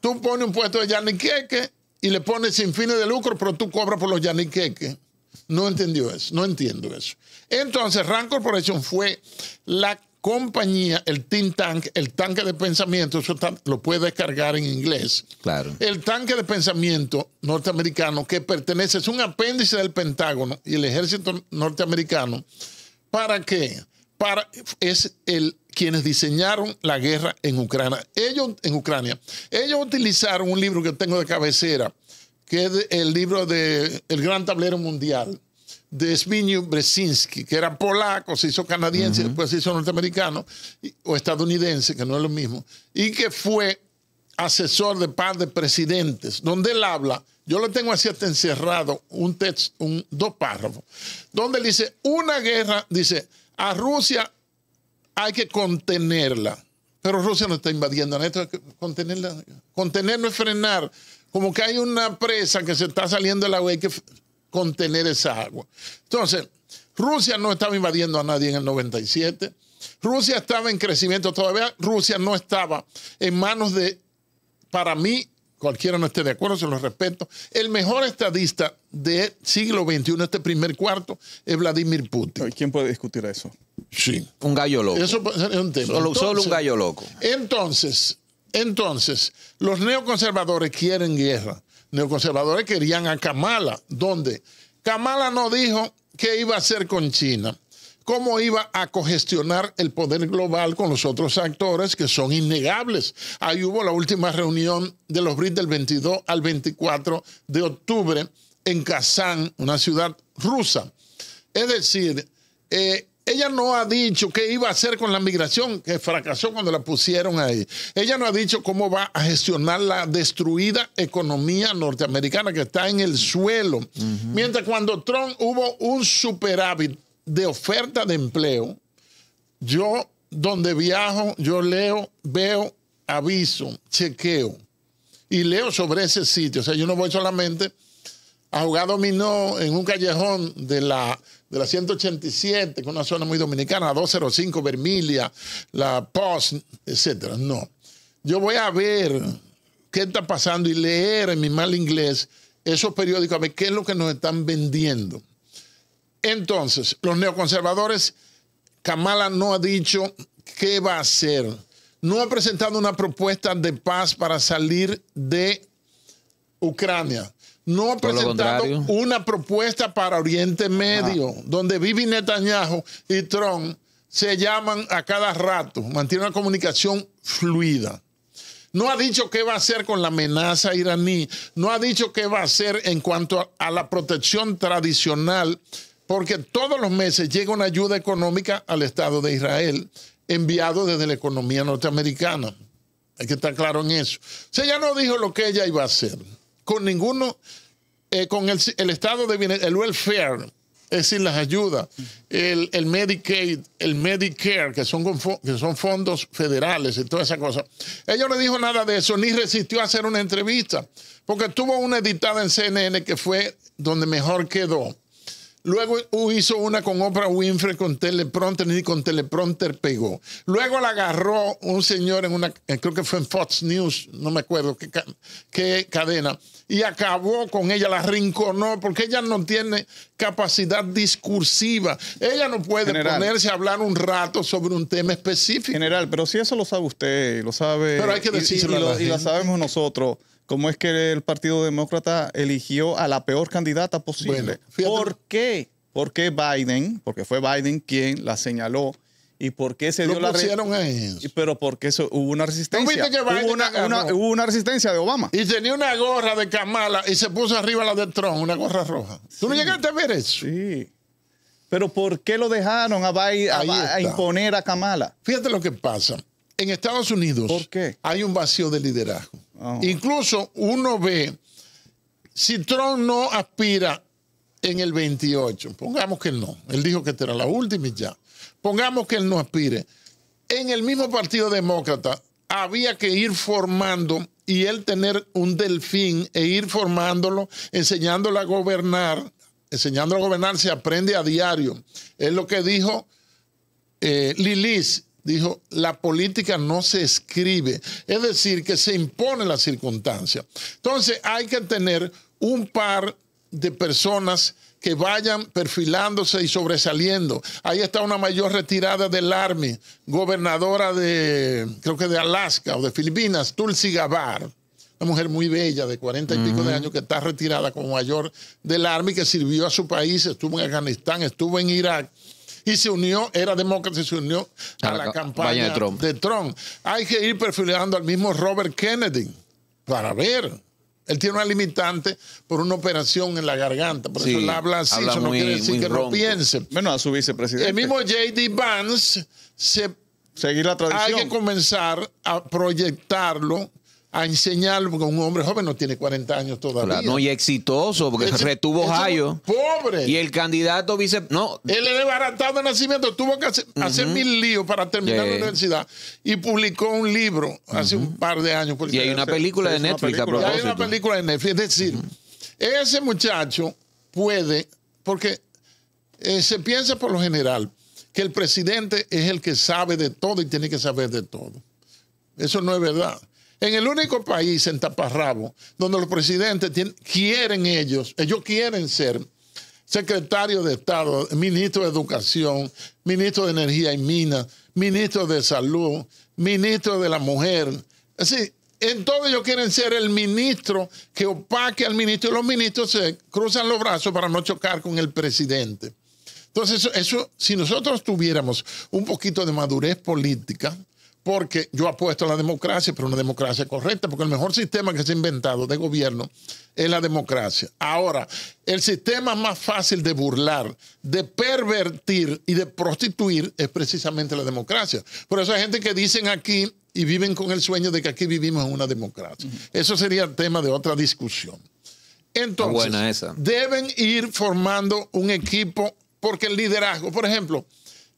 Tú pones un puesto de yaniqueque y le pones sin fines de lucro, pero tú cobras por los yaniqueques. No entendió eso, no entiendo eso. Entonces, RAND Corporation fue la compañía, el think tank, el tanque de pensamiento, eso lo puede descargar en inglés. Claro. El tanque de pensamiento norteamericano que pertenece, es un apéndice del Pentágono y el ejército norteamericano. ¿Para qué? Para, es el quienes diseñaron la guerra en Ucrania. Ellos, en Ucrania, ellos utilizaron un libro que tengo de cabecera, que es el libro de El Gran Tablero Mundial de Zbigniew Brzezinski, que era polaco, se hizo canadiense, y después se hizo norteamericano o estadounidense, que no es lo mismo, y que fue asesor de par de presidentes, donde él habla, yo lo tengo así hasta encerrado, un texto, un, dos párrafos, donde él dice, una guerra, dice, a Rusia hay que contenerla, pero Rusia no está invadiendo, esto contenerla, contener no es frenar, como que hay una presa que se está saliendo de la web que contener esa agua. Entonces, Rusia no estaba invadiendo a nadie en el 97. Rusia estaba en crecimiento todavía. Rusia no estaba en manos de, para mí, cualquiera no esté de acuerdo, se lo respeto. El mejor estadista del siglo XXI, este primer cuarto, es Vladimir Putin. ¿Quién puede discutir eso? Sí. Un gallo loco. Eso un tema. solo un gallo loco. Entonces, entonces, los neoconservadores quieren guerra neoconservadores querían a Kamala, donde Kamala no dijo qué iba a hacer con China, cómo iba a cogestionar el poder global con los otros actores que son innegables. Ahí hubo la última reunión de los BRICS del 22 al 24 de octubre en Kazán, una ciudad rusa. Es decir, eh, ella no ha dicho qué iba a hacer con la migración, que fracasó cuando la pusieron ahí. Ella no ha dicho cómo va a gestionar la destruida economía norteamericana que está en el suelo. Mientras cuando Trump hubo un superávit de oferta de empleo, yo donde viajo, yo leo, veo, aviso, chequeo y leo sobre ese sitio. O sea, yo no voy solamente a jugar dominó en un callejón de la, de la 187, que es una zona muy dominicana, 205, Vermilia, la Post, etc. No. Yo voy a ver qué está pasando y leer en mi mal inglés esos periódicos, a ver qué es lo que nos están vendiendo. Entonces, los neoconservadores, Kamala no ha dicho qué va a hacer. No ha presentado una propuesta de paz para salir de Ucrania no ha presentado una propuesta para Oriente Medio, ah. donde Bibi Netanyahu y Trump se llaman a cada rato, mantiene una comunicación fluida. No ha dicho qué va a hacer con la amenaza iraní, no ha dicho qué va a hacer en cuanto a, la protección tradicional, porque todos los meses llega una ayuda económica al Estado de Israel, enviado desde la economía norteamericana. Hay que estar claro en eso. O sea, ya no dijo lo que ella iba a hacer con ninguno, eh, con el, estado de bienestar, el welfare, es decir, las ayudas, el, Medicaid, el Medicare, que son, que son fondos federales y toda esa cosa. Ella no dijo nada de eso, ni resistió a hacer una entrevista, porque tuvo una editada en CNN que fue donde mejor quedó. Luego hizo una con Oprah Winfrey con teleprompter y con teleprompter pegó. Luego la agarró un señor en una, eh, creo que fue en Fox News, no me acuerdo qué, cadena, y acabó con ella, la rinconó, porque ella no tiene capacidad discursiva. Ella no puede ponerse a hablar un rato sobre un tema específico.
General, pero si eso lo sabe usted, lo sabe. Pero hay que decirlo. Y, lo, y sabemos nosotros ¿Cómo es que el Partido Demócrata eligió a la peor candidata posible? ¿Por qué? ¿Por qué Biden? Porque fue Biden quien la señaló. ¿Y por qué se dio la resistencia? Pero porque hubo una resistencia. que hubo, una,
hubo, una, resistencia de Obama. Y tenía una gorra de Kamala y se puso arriba la de Trump, una gorra roja. ¿Tú no llegaste a ver eso? Sí. Pero ¿por qué lo dejaron a, Biden, a, imponer a Kamala? Fíjate lo que pasa. En Estados Unidos hay un vacío de liderazgo. Incluso uno ve, si Trump no aspira en el 28, pongamos que él no, él dijo que era la última y ya, pongamos que él no aspire, en el mismo Partido Demócrata había que ir formando y él tener un delfín e ir formándolo, enseñándolo a gobernar, enseñándolo a gobernar se aprende a diario. Es lo que dijo eh, Lilis dijo, la política no se escribe, es decir, que se impone la circunstancia. Entonces hay que tener un par de personas que vayan perfilándose y sobresaliendo. Ahí está una mayor retirada del Army, gobernadora de, creo que de Alaska o de Filipinas, Tulsi Gabbard una mujer muy bella de cuarenta y pico de años que está retirada como mayor del Army, que sirvió a su país, estuvo en Afganistán, estuvo en Irak y se unió, era demócrata y se unió a, la, campaña de Trump. Hay que ir perfilando al mismo Robert Kennedy para ver. Él tiene una limitante por una operación en la garganta. Por eso él habla así. eso no quiere decir que no
piense. Menos a su vicepresidente. El
mismo J.D. Vance se. Seguir la tradición. Hay que comenzar a proyectarlo a enseñarlo, porque un hombre joven no tiene 40 años todavía. no, y
exitoso,
porque retuvo Jayo. Pobre. Y el candidato vice. No. Él es desbaratado de nacimiento, tuvo que hacer, mil líos para terminar la universidad. Y publicó un libro hace un par de años. Y hay una película de Netflix hay una película de Netflix. Es decir, ese muchacho puede, porque eh, se piensa por lo general que el presidente es el que sabe de todo y tiene que saber de todo. Eso no es verdad. En el único país, en Taparrabo, donde los presidentes quieren ellos, ellos quieren ser secretario de Estado, ministro de Educación, ministro de Energía y Minas, ministro de Salud, ministro de la Mujer. Así, todo ellos quieren ser el ministro que opaque al ministro y los ministros se cruzan los brazos para no chocar con el presidente. Entonces, eso si nosotros tuviéramos un poquito de madurez política, porque yo apuesto a la democracia, pero una democracia correcta, porque el mejor sistema que se ha inventado de gobierno es la democracia. Ahora, el sistema más fácil de burlar, de pervertir y de prostituir es precisamente la democracia. Por eso hay gente que dicen aquí y viven con el sueño de que aquí vivimos en una democracia. Eso sería el tema de otra discusión. Entonces, deben ir formando un equipo, porque el liderazgo, por ejemplo,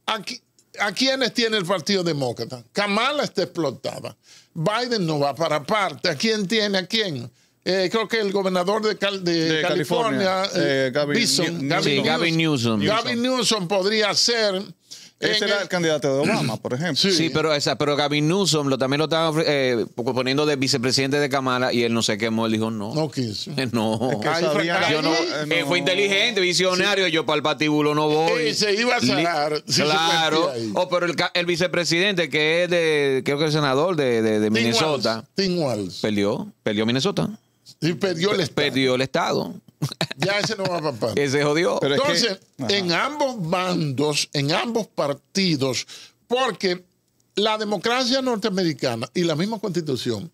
aquí ¿A quiénes tiene el Partido Demócrata? Kamala está explotada. Biden no va para parte. ¿A quién tiene? ¿A quién? Eh, creo que el gobernador de, California, Gavin, Newsom. Gavin Newsom podría ser ese era el, candidato de Obama, por ejemplo. Sí,
pero, esa, pero Gavin Newsom lo, también lo estaba eh, poniendo de vicepresidente de Kamala y él no se quemó. Él dijo no. No quiso. no.
fue inteligente,
visionario. Yo para el patíbulo no voy. Eh, se iba a claro. Oh, pero el, vicepresidente que es de, creo que el senador de, de, de Minnesota. Tim Perdió. Perdió Minnesota. Perdió el Estado
ya ese no va a
Ese jodió. Entonces, en
ambos bandos, en ambos partidos, porque la democracia norteamericana y la misma constitución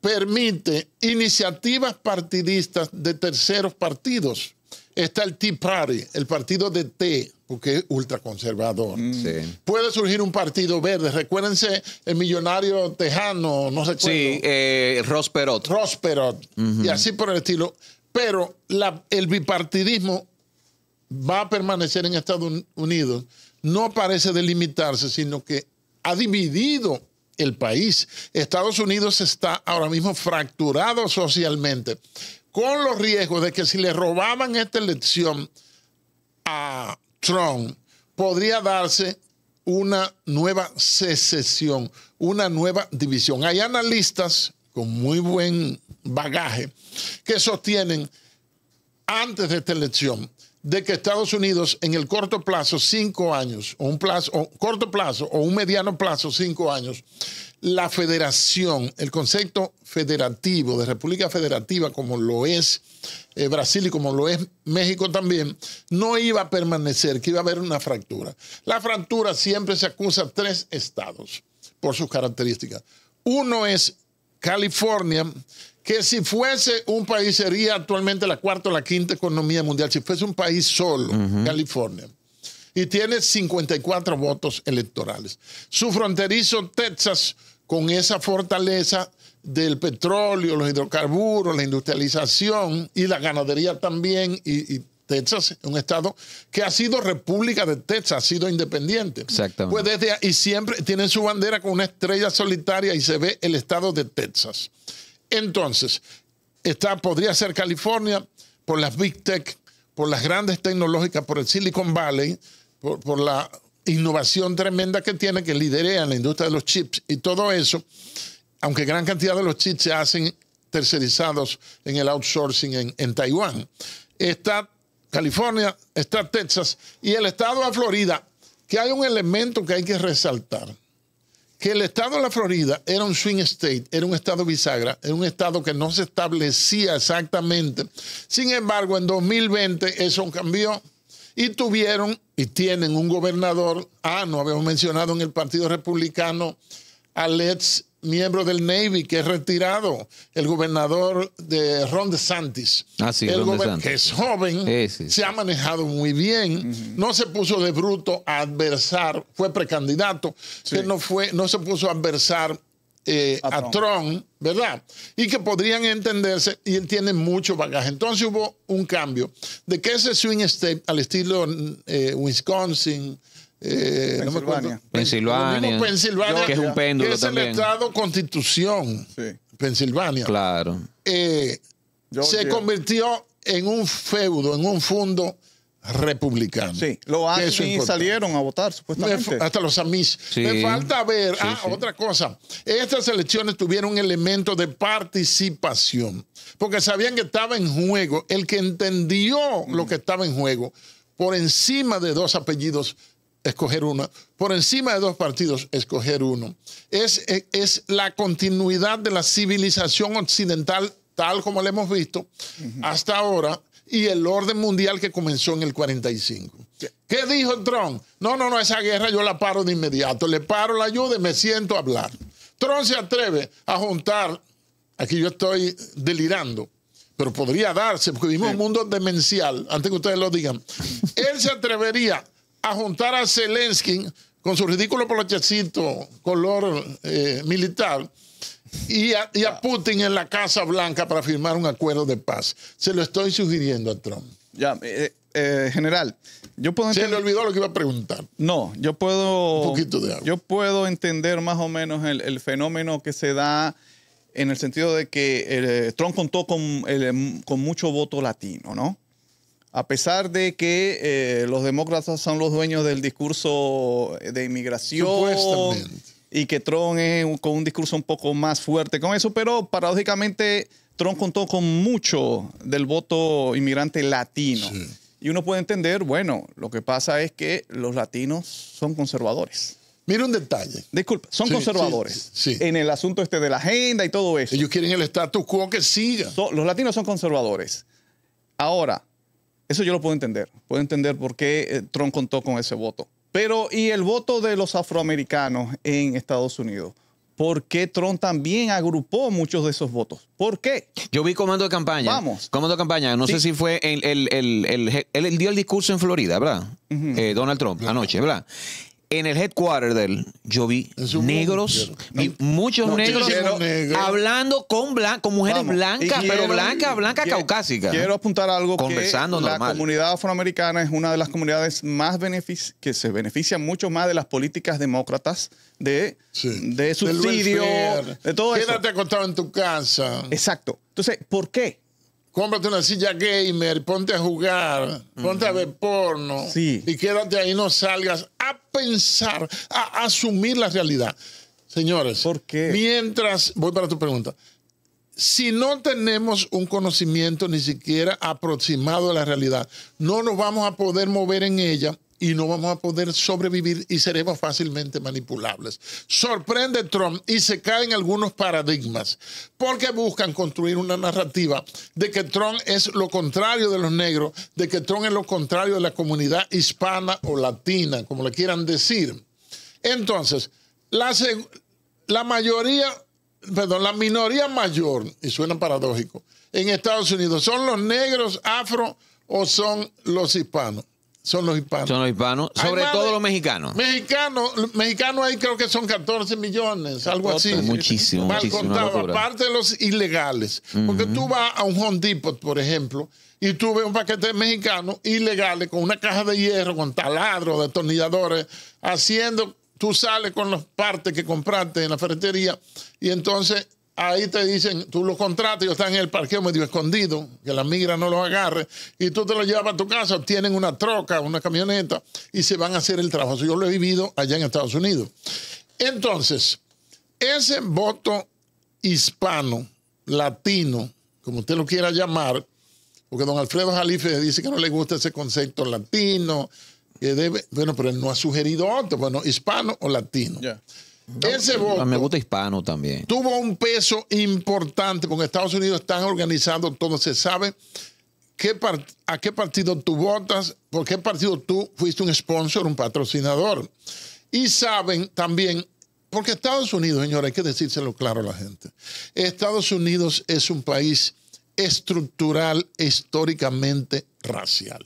permite iniciativas partidistas de terceros partidos. Está el Tea Party, el partido de T, porque es ultraconservador. Mm. Puede surgir un partido verde. Recuérdense el millonario tejano, no sé cuál. Sí, eh, Ross Perot. Ross Perot. Y así por el estilo. Pero el bipartidismo va a permanecer en Estados Unidos, no parece delimitarse, sino que ha dividido el país. Estados Unidos está ahora mismo fracturado socialmente, con los riesgos de que si le robaban esta elección a Trump, podría darse una nueva secesión, una nueva división. Hay analistas con muy buen bagaje que sostienen antes de esta elección de que Estados Unidos en el corto plazo, cinco años, o un plazo, corto plazo o un mediano plazo, cinco años, la federación, el concepto federativo de República Federativa, como lo es eh, Brasil y como lo es México también, no iba a permanecer, que iba a haber una fractura. La fractura siempre se acusa a tres estados por sus características. Uno es California, que si fuese un país, sería actualmente la cuarta o la quinta economía mundial, si fuese un país solo, California, y tiene 54 votos electorales. Su fronterizo Texas, con esa fortaleza del petróleo, los hidrocarburos, la industrialización y la ganadería también, y, Texas un estado que ha sido República de Texas, ha sido independiente. Exactamente. Pues desde ahí siempre tienen su bandera con una estrella solitaria y se ve el estado de Texas. Entonces, podría ser California por las Big Tech, por las grandes tecnológicas, por el Silicon Valley, por, la innovación tremenda que tiene, que en la industria de los chips y todo eso, aunque gran cantidad de los chips se hacen tercerizados en el outsourcing en, en Taiwán. Está California, está Texas y el estado de Florida, que hay un elemento que hay que resaltar que el estado de la Florida era un swing state, era un estado bisagra, era un estado que no se establecía exactamente. Sin embargo, en 2020 eso cambió y tuvieron y tienen un gobernador, ah, no habíamos mencionado en el Partido Republicano, Alex miembro del Navy que es retirado, el gobernador de Ron DeSantis, ah, sí, Ron que es joven, se ha manejado muy bien, no se puso de bruto a adversar, fue precandidato, que no fue, no se puso a adversar eh, a, Trump. ¿verdad? Y que podrían entenderse, y él tiene mucho bagaje. Entonces hubo un cambio de que ese swing state al estilo eh, Wisconsin, eh, Pensilvania. Pensilvania, Pensilvania. Que es un péndulo el estado constitución. Pensilvania. Claro. Eh, se convirtió en un feudo, en un fondo republicano. Sí, los amis salieron a votar, supuestamente. hasta los AMIs. Me falta ver. ah, otra cosa. Estas elecciones tuvieron un elemento de participación, porque sabían que estaba en juego. El que entendió lo mm. que estaba en juego, por encima de dos apellidos escoger una Por encima de dos partidos, escoger uno. Es, es, la continuidad de la civilización occidental, tal como la hemos visto hasta ahora, y el orden mundial que comenzó en el 45. ¿Qué? dijo Trump? No, no, no, esa guerra yo la paro de inmediato. Le paro la ayuda y me siento a hablar. Trump se atreve a juntar, aquí yo estoy delirando, pero podría darse, porque vivimos un mundo demencial, antes que ustedes lo digan. Él se atrevería a juntar a Zelensky con su ridículo polachacito color eh, militar y a, Putin en la Casa Blanca para firmar un acuerdo de paz. Se lo estoy sugiriendo a Trump. Ya, eh, eh, general, yo puedo entender... Se le olvidó lo que iba a preguntar.
No, yo puedo... Un poquito de Yo puedo entender más o menos el, fenómeno que se da en el sentido de que Trump contó con mucho voto latino, ¿no? A pesar de que eh, los demócratas son los dueños del discurso de inmigración y que Trump es con un discurso un poco más fuerte con eso, pero paradójicamente Trump contó con mucho del voto inmigrante latino. Y uno puede entender, bueno, lo que pasa es que los latinos son conservadores. Mira un detalle. Disculpa, son conservadores. Sí, En el asunto este de la agenda y todo eso. Ellos quieren el status quo que siga. los latinos son conservadores. Ahora, eso yo lo puedo entender. Puedo entender por qué eh, Trump contó con ese voto. Pero, ¿y el voto de los afroamericanos en Estados Unidos? ¿Por qué Trump también agrupó muchos de esos votos? ¿Por qué? Yo vi comando de campaña. Vamos.
Comando de campaña. No sé si fue el, el, el, dio el discurso en Florida, ¿verdad? Eh, Donald Trump, anoche, ¿verdad? en el headquarter de él, yo vi negros, y muchos negros hablando con, mujeres blancas, pero blancas, blancas caucásicas. Quiero apuntar algo que la comunidad
afroamericana es una de las comunidades más que se beneficia mucho más de las políticas demócratas de, de subsidio, de
todo eso. Quédate acostado en tu casa. Exacto. Entonces, ¿por qué? cómprate una silla gamer, ponte a jugar, ponte a ver porno y quédate ahí, no salgas a pensar, a asumir la realidad. Señores, ¿por qué? Mientras, voy para tu pregunta. Si no tenemos un conocimiento ni siquiera aproximado a la realidad, no nos vamos a poder mover en ella y no vamos a poder sobrevivir y seremos fácilmente manipulables. Sorprende Trump y se caen algunos paradigmas porque buscan construir una narrativa de que Trump es lo contrario de los negros, de que Trump es lo contrario de la comunidad hispana o latina, como le quieran decir. Entonces, la, la mayoría, perdón, la minoría mayor, y suena paradójico, en Estados Unidos, ¿son los negros afro o son los hispanos? son los hispanos.
Son los hispanos, sobre todo los mexicanos.
Mexicanos, mexicanos ahí creo que son 14 millones, algo así. Muchísimo, muchísimo. aparte de los ilegales. Porque tú vas a un Home Depot, por ejemplo, y tú ves un paquete mexicano, mexicanos ilegales con una caja de hierro, con taladro, atornilladores, haciendo, tú sales con las partes que compraste en la ferretería y entonces ahí te dicen, tú los contratas, yo está en el parqueo medio escondido, que la migra no lo agarre, y tú te lo llevas a tu casa, tienen una troca, una camioneta, y se van a hacer el trabajo. Yo lo he vivido allá en Estados Unidos. Entonces, ese voto hispano, latino, como usted lo quiera llamar, porque don Alfredo Jalife dice que no le gusta ese concepto latino, que debe, bueno, pero él no ha sugerido otro, bueno, hispano o latino. Ese voto. Me
gusta hispano también.
Tuvo un peso importante porque Estados Unidos están organizando todo. Se sabe a qué partido tú votas, por qué partido tú fuiste un sponsor, un patrocinador. Y saben también, porque Estados Unidos, señores, hay que decírselo claro a la gente. Estados Unidos es un país estructural, históricamente racial.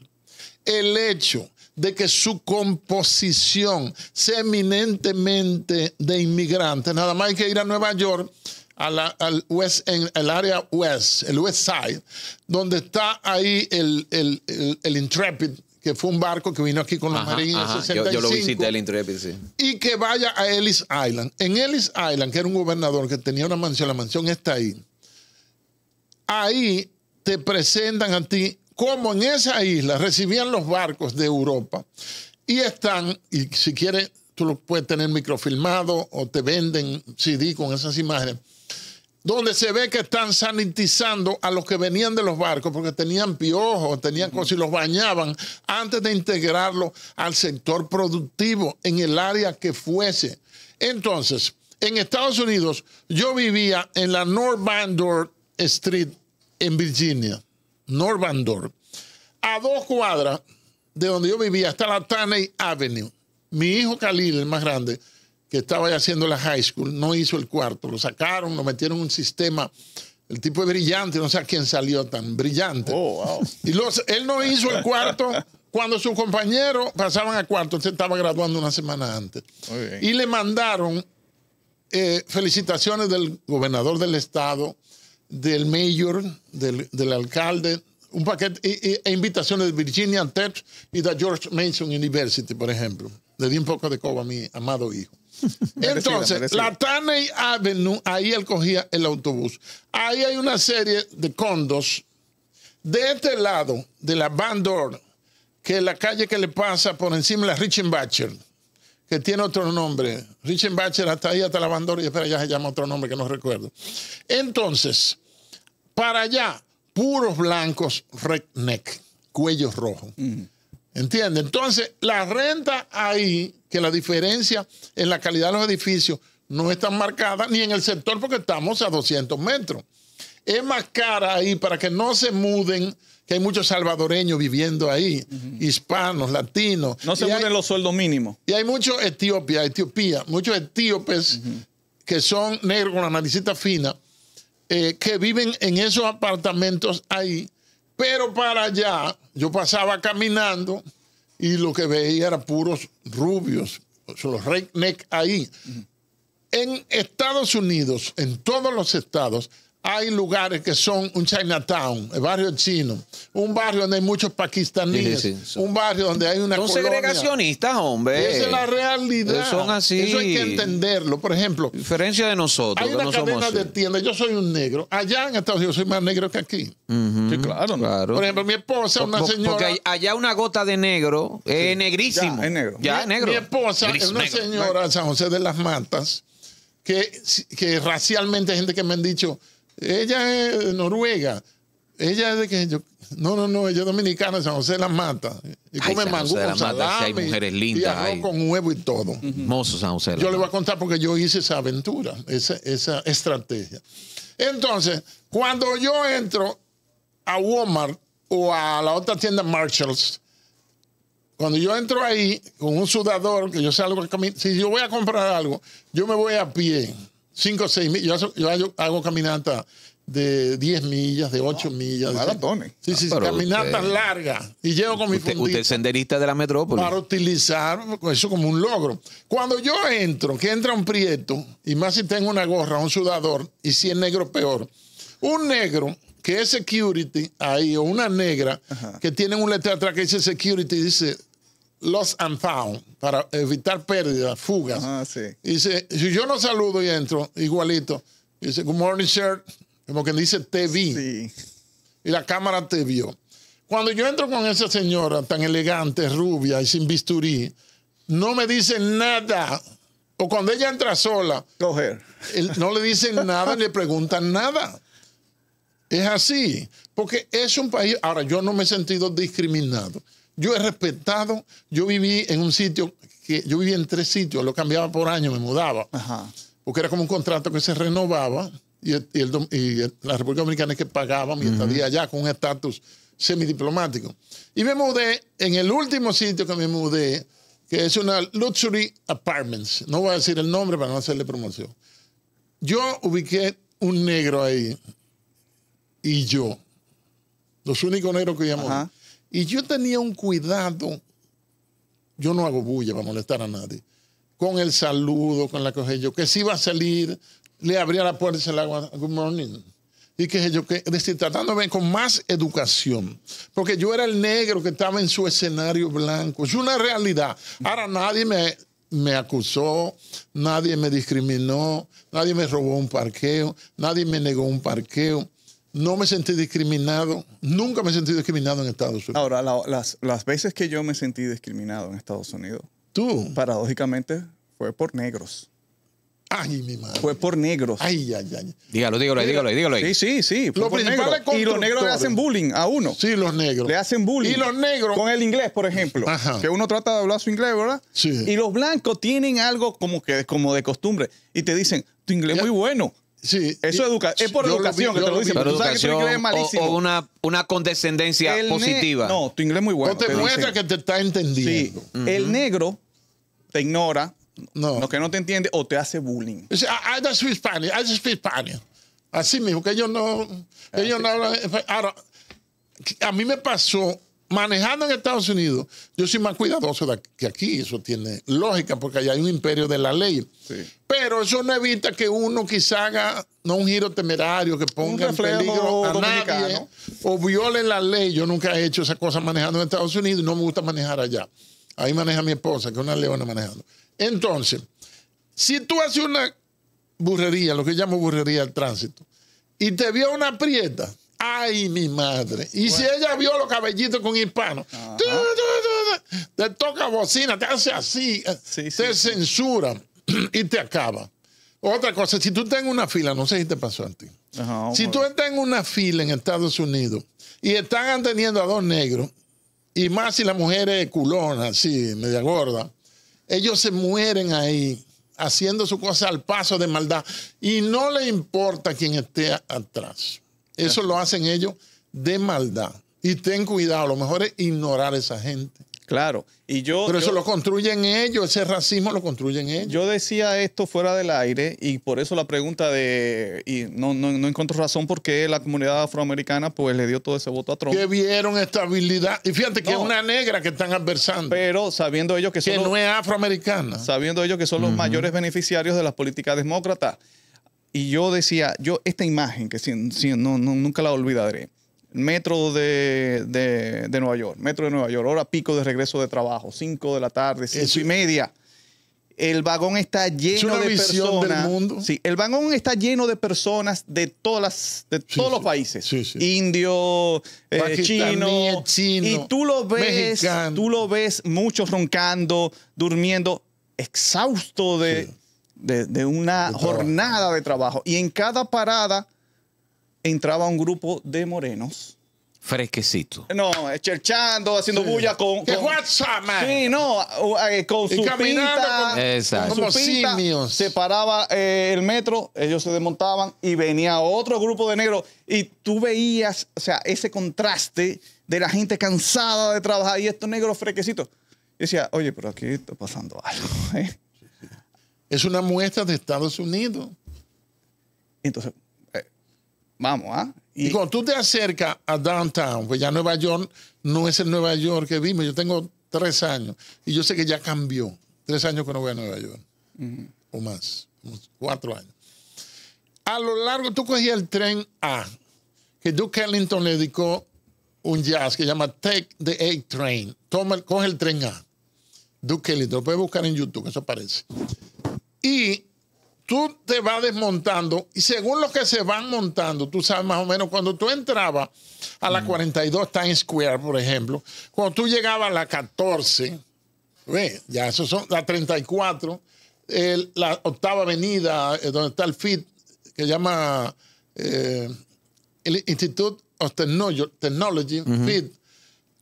El hecho de que su composición sea eminentemente de inmigrantes. Nada más hay que ir a Nueva York, al West, en el área West, el West Side, donde está ahí el, el, Intrepid, que fue un barco que vino aquí con los marines yo, lo visité
el Intrepid, sí.
Y que vaya a Ellis Island. En Ellis Island, que era un gobernador que tenía una mansión, la mansión está ahí. Ahí te presentan a ti como en esa isla recibían los barcos de Europa y están, y si quieres, tú lo puedes tener microfilmado o te venden CD con esas imágenes, donde se ve que están sanitizando a los que venían de los barcos porque tenían piojos, tenían cosas y los bañaban antes de integrarlo al sector productivo en el área que fuese. Entonces, en Estados Unidos, yo vivía en la North Bandor Street en Virginia. Norvandor, a dos cuadras de donde yo vivía, ...está la Taney Avenue. Mi hijo Khalil, el más grande, que estaba haciendo la high school, no hizo el cuarto. Lo sacaron, lo metieron en un sistema. El tipo es brillante, no sé a quién salió tan brillante. Oh, y los, él no hizo el cuarto cuando sus compañeros pasaban a cuarto. Él se estaba graduando una semana antes. Y le mandaron eh, felicitaciones del gobernador del estado, del mayor, del, alcalde, un paquete e, invitaciones de Virginia Tech y de George Mason University, por ejemplo. Le di un poco de coba a mi amado hijo. Entonces, la Taney Avenue, ahí él cogía el autobús. Ahí hay una serie de condos. De este lado, de la Van que es la calle que le pasa por encima de la Richenbacher que tiene otro nombre. Richard Bachelor hasta ahí, hasta la Bandora, y espera, ya se llama otro nombre que no recuerdo. Entonces, para allá, puros blancos, redneck, cuellos rojos. Mm. Entonces, la renta ahí, que la diferencia en la calidad de los edificios no es marcada, ni en el sector, porque estamos a 200 metros. Es más cara ahí para que no se muden que hay muchos salvadoreños viviendo ahí, hispanos, latinos. No se ponen los sueldos mínimos. Y hay muchos etíopes, Etiopía, muchos etíopes que son negros con la naricita fina, eh, que viven en esos apartamentos ahí. Pero para allá, yo pasaba caminando y lo que veía eran puros rubios, los redneck ahí. En Estados Unidos, en todos los estados, hay lugares que son un Chinatown, el barrio chino, un barrio donde hay muchos pakistaníes, un barrio donde hay una son segregacionistas,
hombre. Esa es la realidad. Son así. Eso hay que entenderlo. Por ejemplo, diferencia de nosotros. Hay una cadena de
tiendas. Yo soy un negro. Allá en Estados Unidos soy más negro que aquí. claro, Por ejemplo, mi esposa, es una señora. Porque
allá una gota de negro es negrísimo. es negro. Ya, es negro. Mi esposa es una señora
de San José de las Matas que, que racialmente hay gente que me han dicho ella es noruega, ella es de que yo, no, no, no, ella es dominicana San José la mata. Y Ay, come San José la Mata, hay mujeres lindas. Y arroz con huevo y todo.
San José. yo le voy
a contar porque yo hice esa aventura, esa, esa estrategia. Entonces, cuando yo entro a Walmart o a la otra tienda Marshalls, cuando yo entro ahí con un sudador, que yo salgo al camino, si yo voy a comprar algo, yo me voy a pie. 5 o 6 millas. Yo, hago caminata de 10 millas, de 8 ah, millas. Sí, sí, ah, caminatas largas. Y llego con mi senderista de la metrópoli. Para utilizar eso como un logro. Cuando yo entro, que entra un prieto, y más si tengo una gorra, un sudador, y si es negro, peor. Un negro que es security ahí, o una negra, que tiene un letrero atrás que dice security, dice Lost and Found, para evitar pérdidas, fugas. Ah, sí. dice, si yo no saludo y entro, igualito. dice, good morning, sir. Como que dice, te vi. Y la cámara te vio. Cuando yo entro con esa señora tan elegante, rubia y sin bisturí, no me dice nada. O cuando ella entra sola, no le dicen nada, ni le preguntan nada. Es así, porque es un país, ahora yo no me he sentido discriminado. Yo he respetado, yo viví en un sitio, que yo viví en tres sitios, lo cambiaba por año, me mudaba, porque era como un contrato que se renovaba y, y, la República Dominicana es que pagaba mientras uh allá con un estatus semidiplomático. Y me mudé en el último sitio que me mudé, que es una Luxury Apartments. No voy a decir el nombre para no hacerle promoción. Yo ubiqué un negro ahí y yo. Los únicos negros que llamó. Y yo tenía un cuidado, yo no hago bulla para molestar a nadie, con el saludo, con la cosa yo, que si iba a salir, le abría la puerta y se la good morning. Y que yo, que, es tratándome con más educación. Porque yo era el negro que estaba en su escenario blanco. Es una realidad. Ahora nadie me, me acusó, nadie me discriminó, nadie me robó un parqueo, nadie me negó un parqueo. No me sentí discriminado, nunca me sentí discriminado en Estados Unidos.
Ahora, las, veces que yo me sentí discriminado en Estados Unidos, tú. Paradójicamente, fue por negros.
Ay, mi madre.
Fue por negros. Ay, ay, ay.
Dígalo, dígalo, dígalo, dígalo. Sí, sí, sí. Y los negros le hacen
bullying a uno. Sí, los negros. Le hacen bullying. Y los negros. Con el inglés, por ejemplo. Ajá. Que uno trata de hablar su inglés, ¿verdad? Sí. Y los blancos tienen algo como que como de costumbre. Y te dicen, tu inglés es muy bueno. Sí,
eso educa es por educación que te lo dicen. Pero tú sabes que tu inglés es malísimo. O,
una, una, condescendencia
positiva. No, tu inglés es muy bueno. No te, muestra que te está entendiendo. Sí. El negro te ignora, no. que no te entiende o te hace bullying. I, I just speak Spanish, I Así mismo, que ellos no, ah, ellos no hablan. Ahora, a mí me pasó manejando en Estados Unidos, yo soy más cuidadoso que aquí. Eso tiene lógica, porque allá hay un imperio de la ley. Pero eso no evita que uno quizá haga no un giro temerario, que ponga en peligro a nadie o viole la ley. Yo nunca he hecho esa cosa manejando en Estados Unidos y no me gusta manejar allá. Ahí maneja mi esposa, que es una leona manejando. Entonces, si tú haces una burrería, lo que llamo burrería al tránsito, y te vio una prieta, Ay, mi madre. Y si ella vio los cabellitos con hispano, te toca bocina, te hace así, eh, te censura y te acaba. Otra cosa, si tú estás en una fila, no sé si te pasó a ti. si tú estás en una fila en Estados Unidos y están atendiendo a dos negros, y más si la mujer es culona, así, media gorda, ellos se mueren ahí haciendo su cosa al paso de maldad y no le importa quién esté atrás. Eso lo hacen ellos de maldad. Y ten cuidado, lo mejor es ignorar a esa gente. Claro, y yo. Pero eso lo construyen ellos, ese racismo lo construyen ellos.
Yo decía esto fuera del aire y por eso la pregunta de. Y no, no, encuentro razón por qué la comunidad afroamericana pues le dio todo ese voto a Trump. Que
vieron estabilidad. Y fíjate que es una negra que están adversando. Pero sabiendo ellos que son. Que no es afroamericana.
Sabiendo ellos que son los mayores beneficiarios de las políticas demócratas. Y yo decía, yo esta imagen que si nunca la olvidaré, metro de, Nueva York, metro de Nueva York, hora pico de regreso de trabajo, 5 de la tarde, 5 y media. El vagón está lleno es de personas. Del mundo. Sí, el vagón está lleno de personas de todas de todos los países. Indio, eh, chino, Y tú lo ves, tú lo ves muchos roncando, durmiendo, exhausto de de, una jornada de trabajo. Y en cada parada entraba un grupo de morenos. Fresquecitos No, cherchando, haciendo bulla con. WhatsApp, man? Sí, no, eh, con su pinta. Con, Se paraba eh, el metro, ellos se desmontaban y venía otro grupo de negros. Y tú veías, o sea, ese contraste de la gente cansada de trabajar y estos negros fresquecitos. decía, oye, pero aquí está pasando algo,
¿eh? Es una muestra de Estados Unidos. Entonces, eh, vamos, ¿ah? Y, cuando tú te acercas a downtown, pues ya Nueva York no es el Nueva York que vimos. Yo tengo tres años y yo sé que ya cambió. Tres años que no voy a Nueva York. O más. Cuatro años. A lo largo, tú cogías el tren A, que Duke Ellington le dedicó un jazz que se llama Take the A Train. Toma, coge el tren A. Duke Ellington. Lo puedes buscar en YouTube, eso aparece. Y tú te vas desmontando y según lo que se van montando, tú sabes más o menos, cuando tú entrabas a la 42 mm. Times Square, por ejemplo, cuando tú llegabas a la 14, ya eso son la 34, la octava avenida, eh, donde está el FIT, que llama eh, el Institute of Technology, FIT,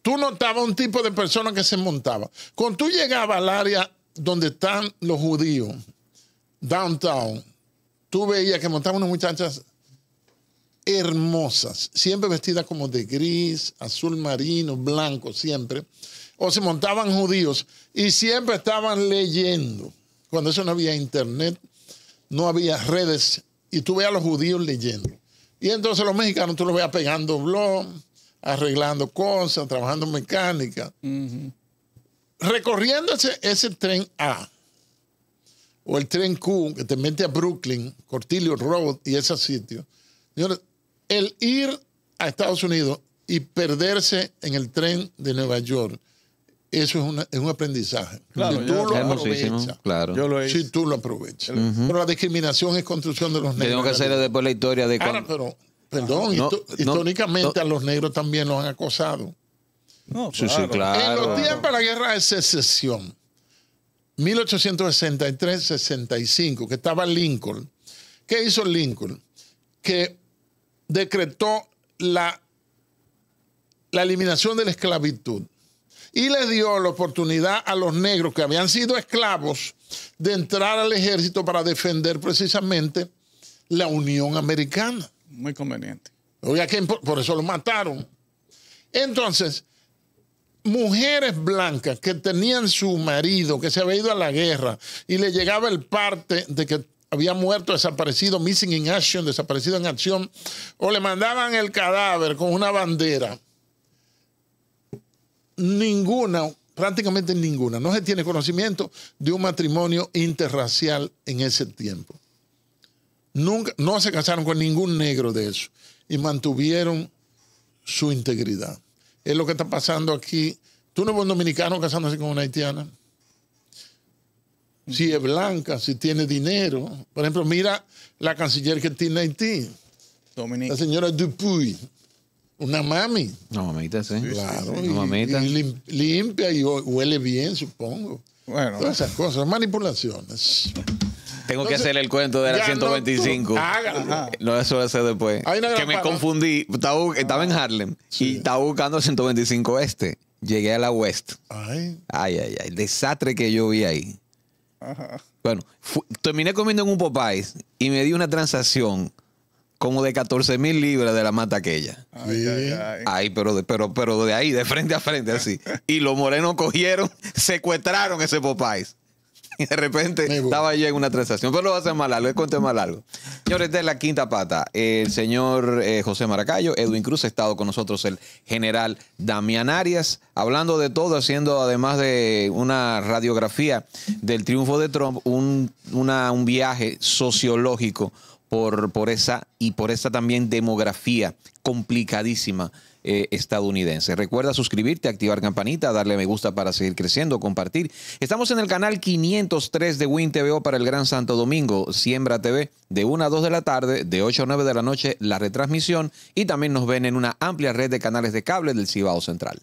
tú notabas un tipo de persona que se montaba. Cuando tú llegabas al área donde están los judíos, downtown, tú veías que montaban unas muchachas hermosas, siempre vestidas como de gris, azul marino, blanco, siempre. O se montaban judíos y siempre estaban leyendo. Cuando eso no había internet, no había redes y tú veías a los judíos leyendo. Y entonces los mexicanos tú los veías pegando blog, arreglando cosas, trabajando mecánica. Uh Recorriendo ese tren A o el tren Q que te mete a Brooklyn, Cortilio Road y ese sitio, Señores, el ir a Estados Unidos y perderse en el tren de Nueva York, eso es, un aprendizaje. Claro, tú lo aprovechas.
Claro. Yo lo Si
tú lo aprovechas. Pero la discriminación es construcción de los negros. Tenemos
que hacer después la
historia de... Ahora, pero, perdón, históricamente a los negros también los han acosado. No, Sí, sí, claro. En los tiempos de la guerra de secesión, 1863-65, que estaba Lincoln. ¿Qué hizo Lincoln? Que decretó la, la eliminación de la esclavitud y le dio la oportunidad a los negros que habían sido esclavos de entrar al ejército para defender precisamente la Unión Americana. Muy conveniente. por eso lo mataron. Entonces, mujeres blancas que tenían su marido, que se había ido a la guerra y le llegaba el parte de que había muerto, desaparecido, missing in action, desaparecido en acción, o le mandaban el cadáver con una bandera. Ninguna, prácticamente ninguna, no se tiene conocimiento de un matrimonio interracial en ese tiempo. Nunca, no se casaron con ningún negro de eso y mantuvieron su integridad es lo que está pasando aquí. Tú no ves un dominicano casándose con una haitiana. Si es blanca, si tiene dinero. Por ejemplo, mira la canciller que tiene Haití. La señora Dupuy. Una mami.
Una mamita, sí. Claro.
limpia y huele bien, supongo. Bueno. esas cosas, manipulaciones.
Tengo que hacer el cuento de la 125. No, eso lo hacer después. Que me confundí. Estaba, en Harlem y estaba buscando 125 este. Llegué a la West. Ay. Ay, ay, El desastre que yo vi ahí. Bueno, terminé comiendo en un Popeyes y me di una transacción como de 14 mil libras de la mata aquella. Ay, ay, ay. pero, pero, pero de ahí, de frente a frente, así. y los morenos cogieron, secuestraron ese Popeyes. de repente estaba yo en una transacción. Pero lo voy a hacer más largo, el más largo. Señores, de la quinta pata. El señor eh, José Maracayo, Edwin Cruz, ha estado con nosotros el general Damián Arias, hablando de todo, haciendo además de una radiografía del triunfo de Trump, un, un viaje sociológico por, por esa y por esa también demografía complicadísima eh, estadounidense. Recuerda suscribirte, activar campanita, darle me gusta para seguir creciendo, compartir. Estamos en el canal 503 de Win TVO para el Gran Santo Domingo, Siembra TV, de 1 a 2 de la tarde, de 8 a 9 de la noche, la retransmisión y también nos ven en una amplia red de canales de cable del Cibao Central.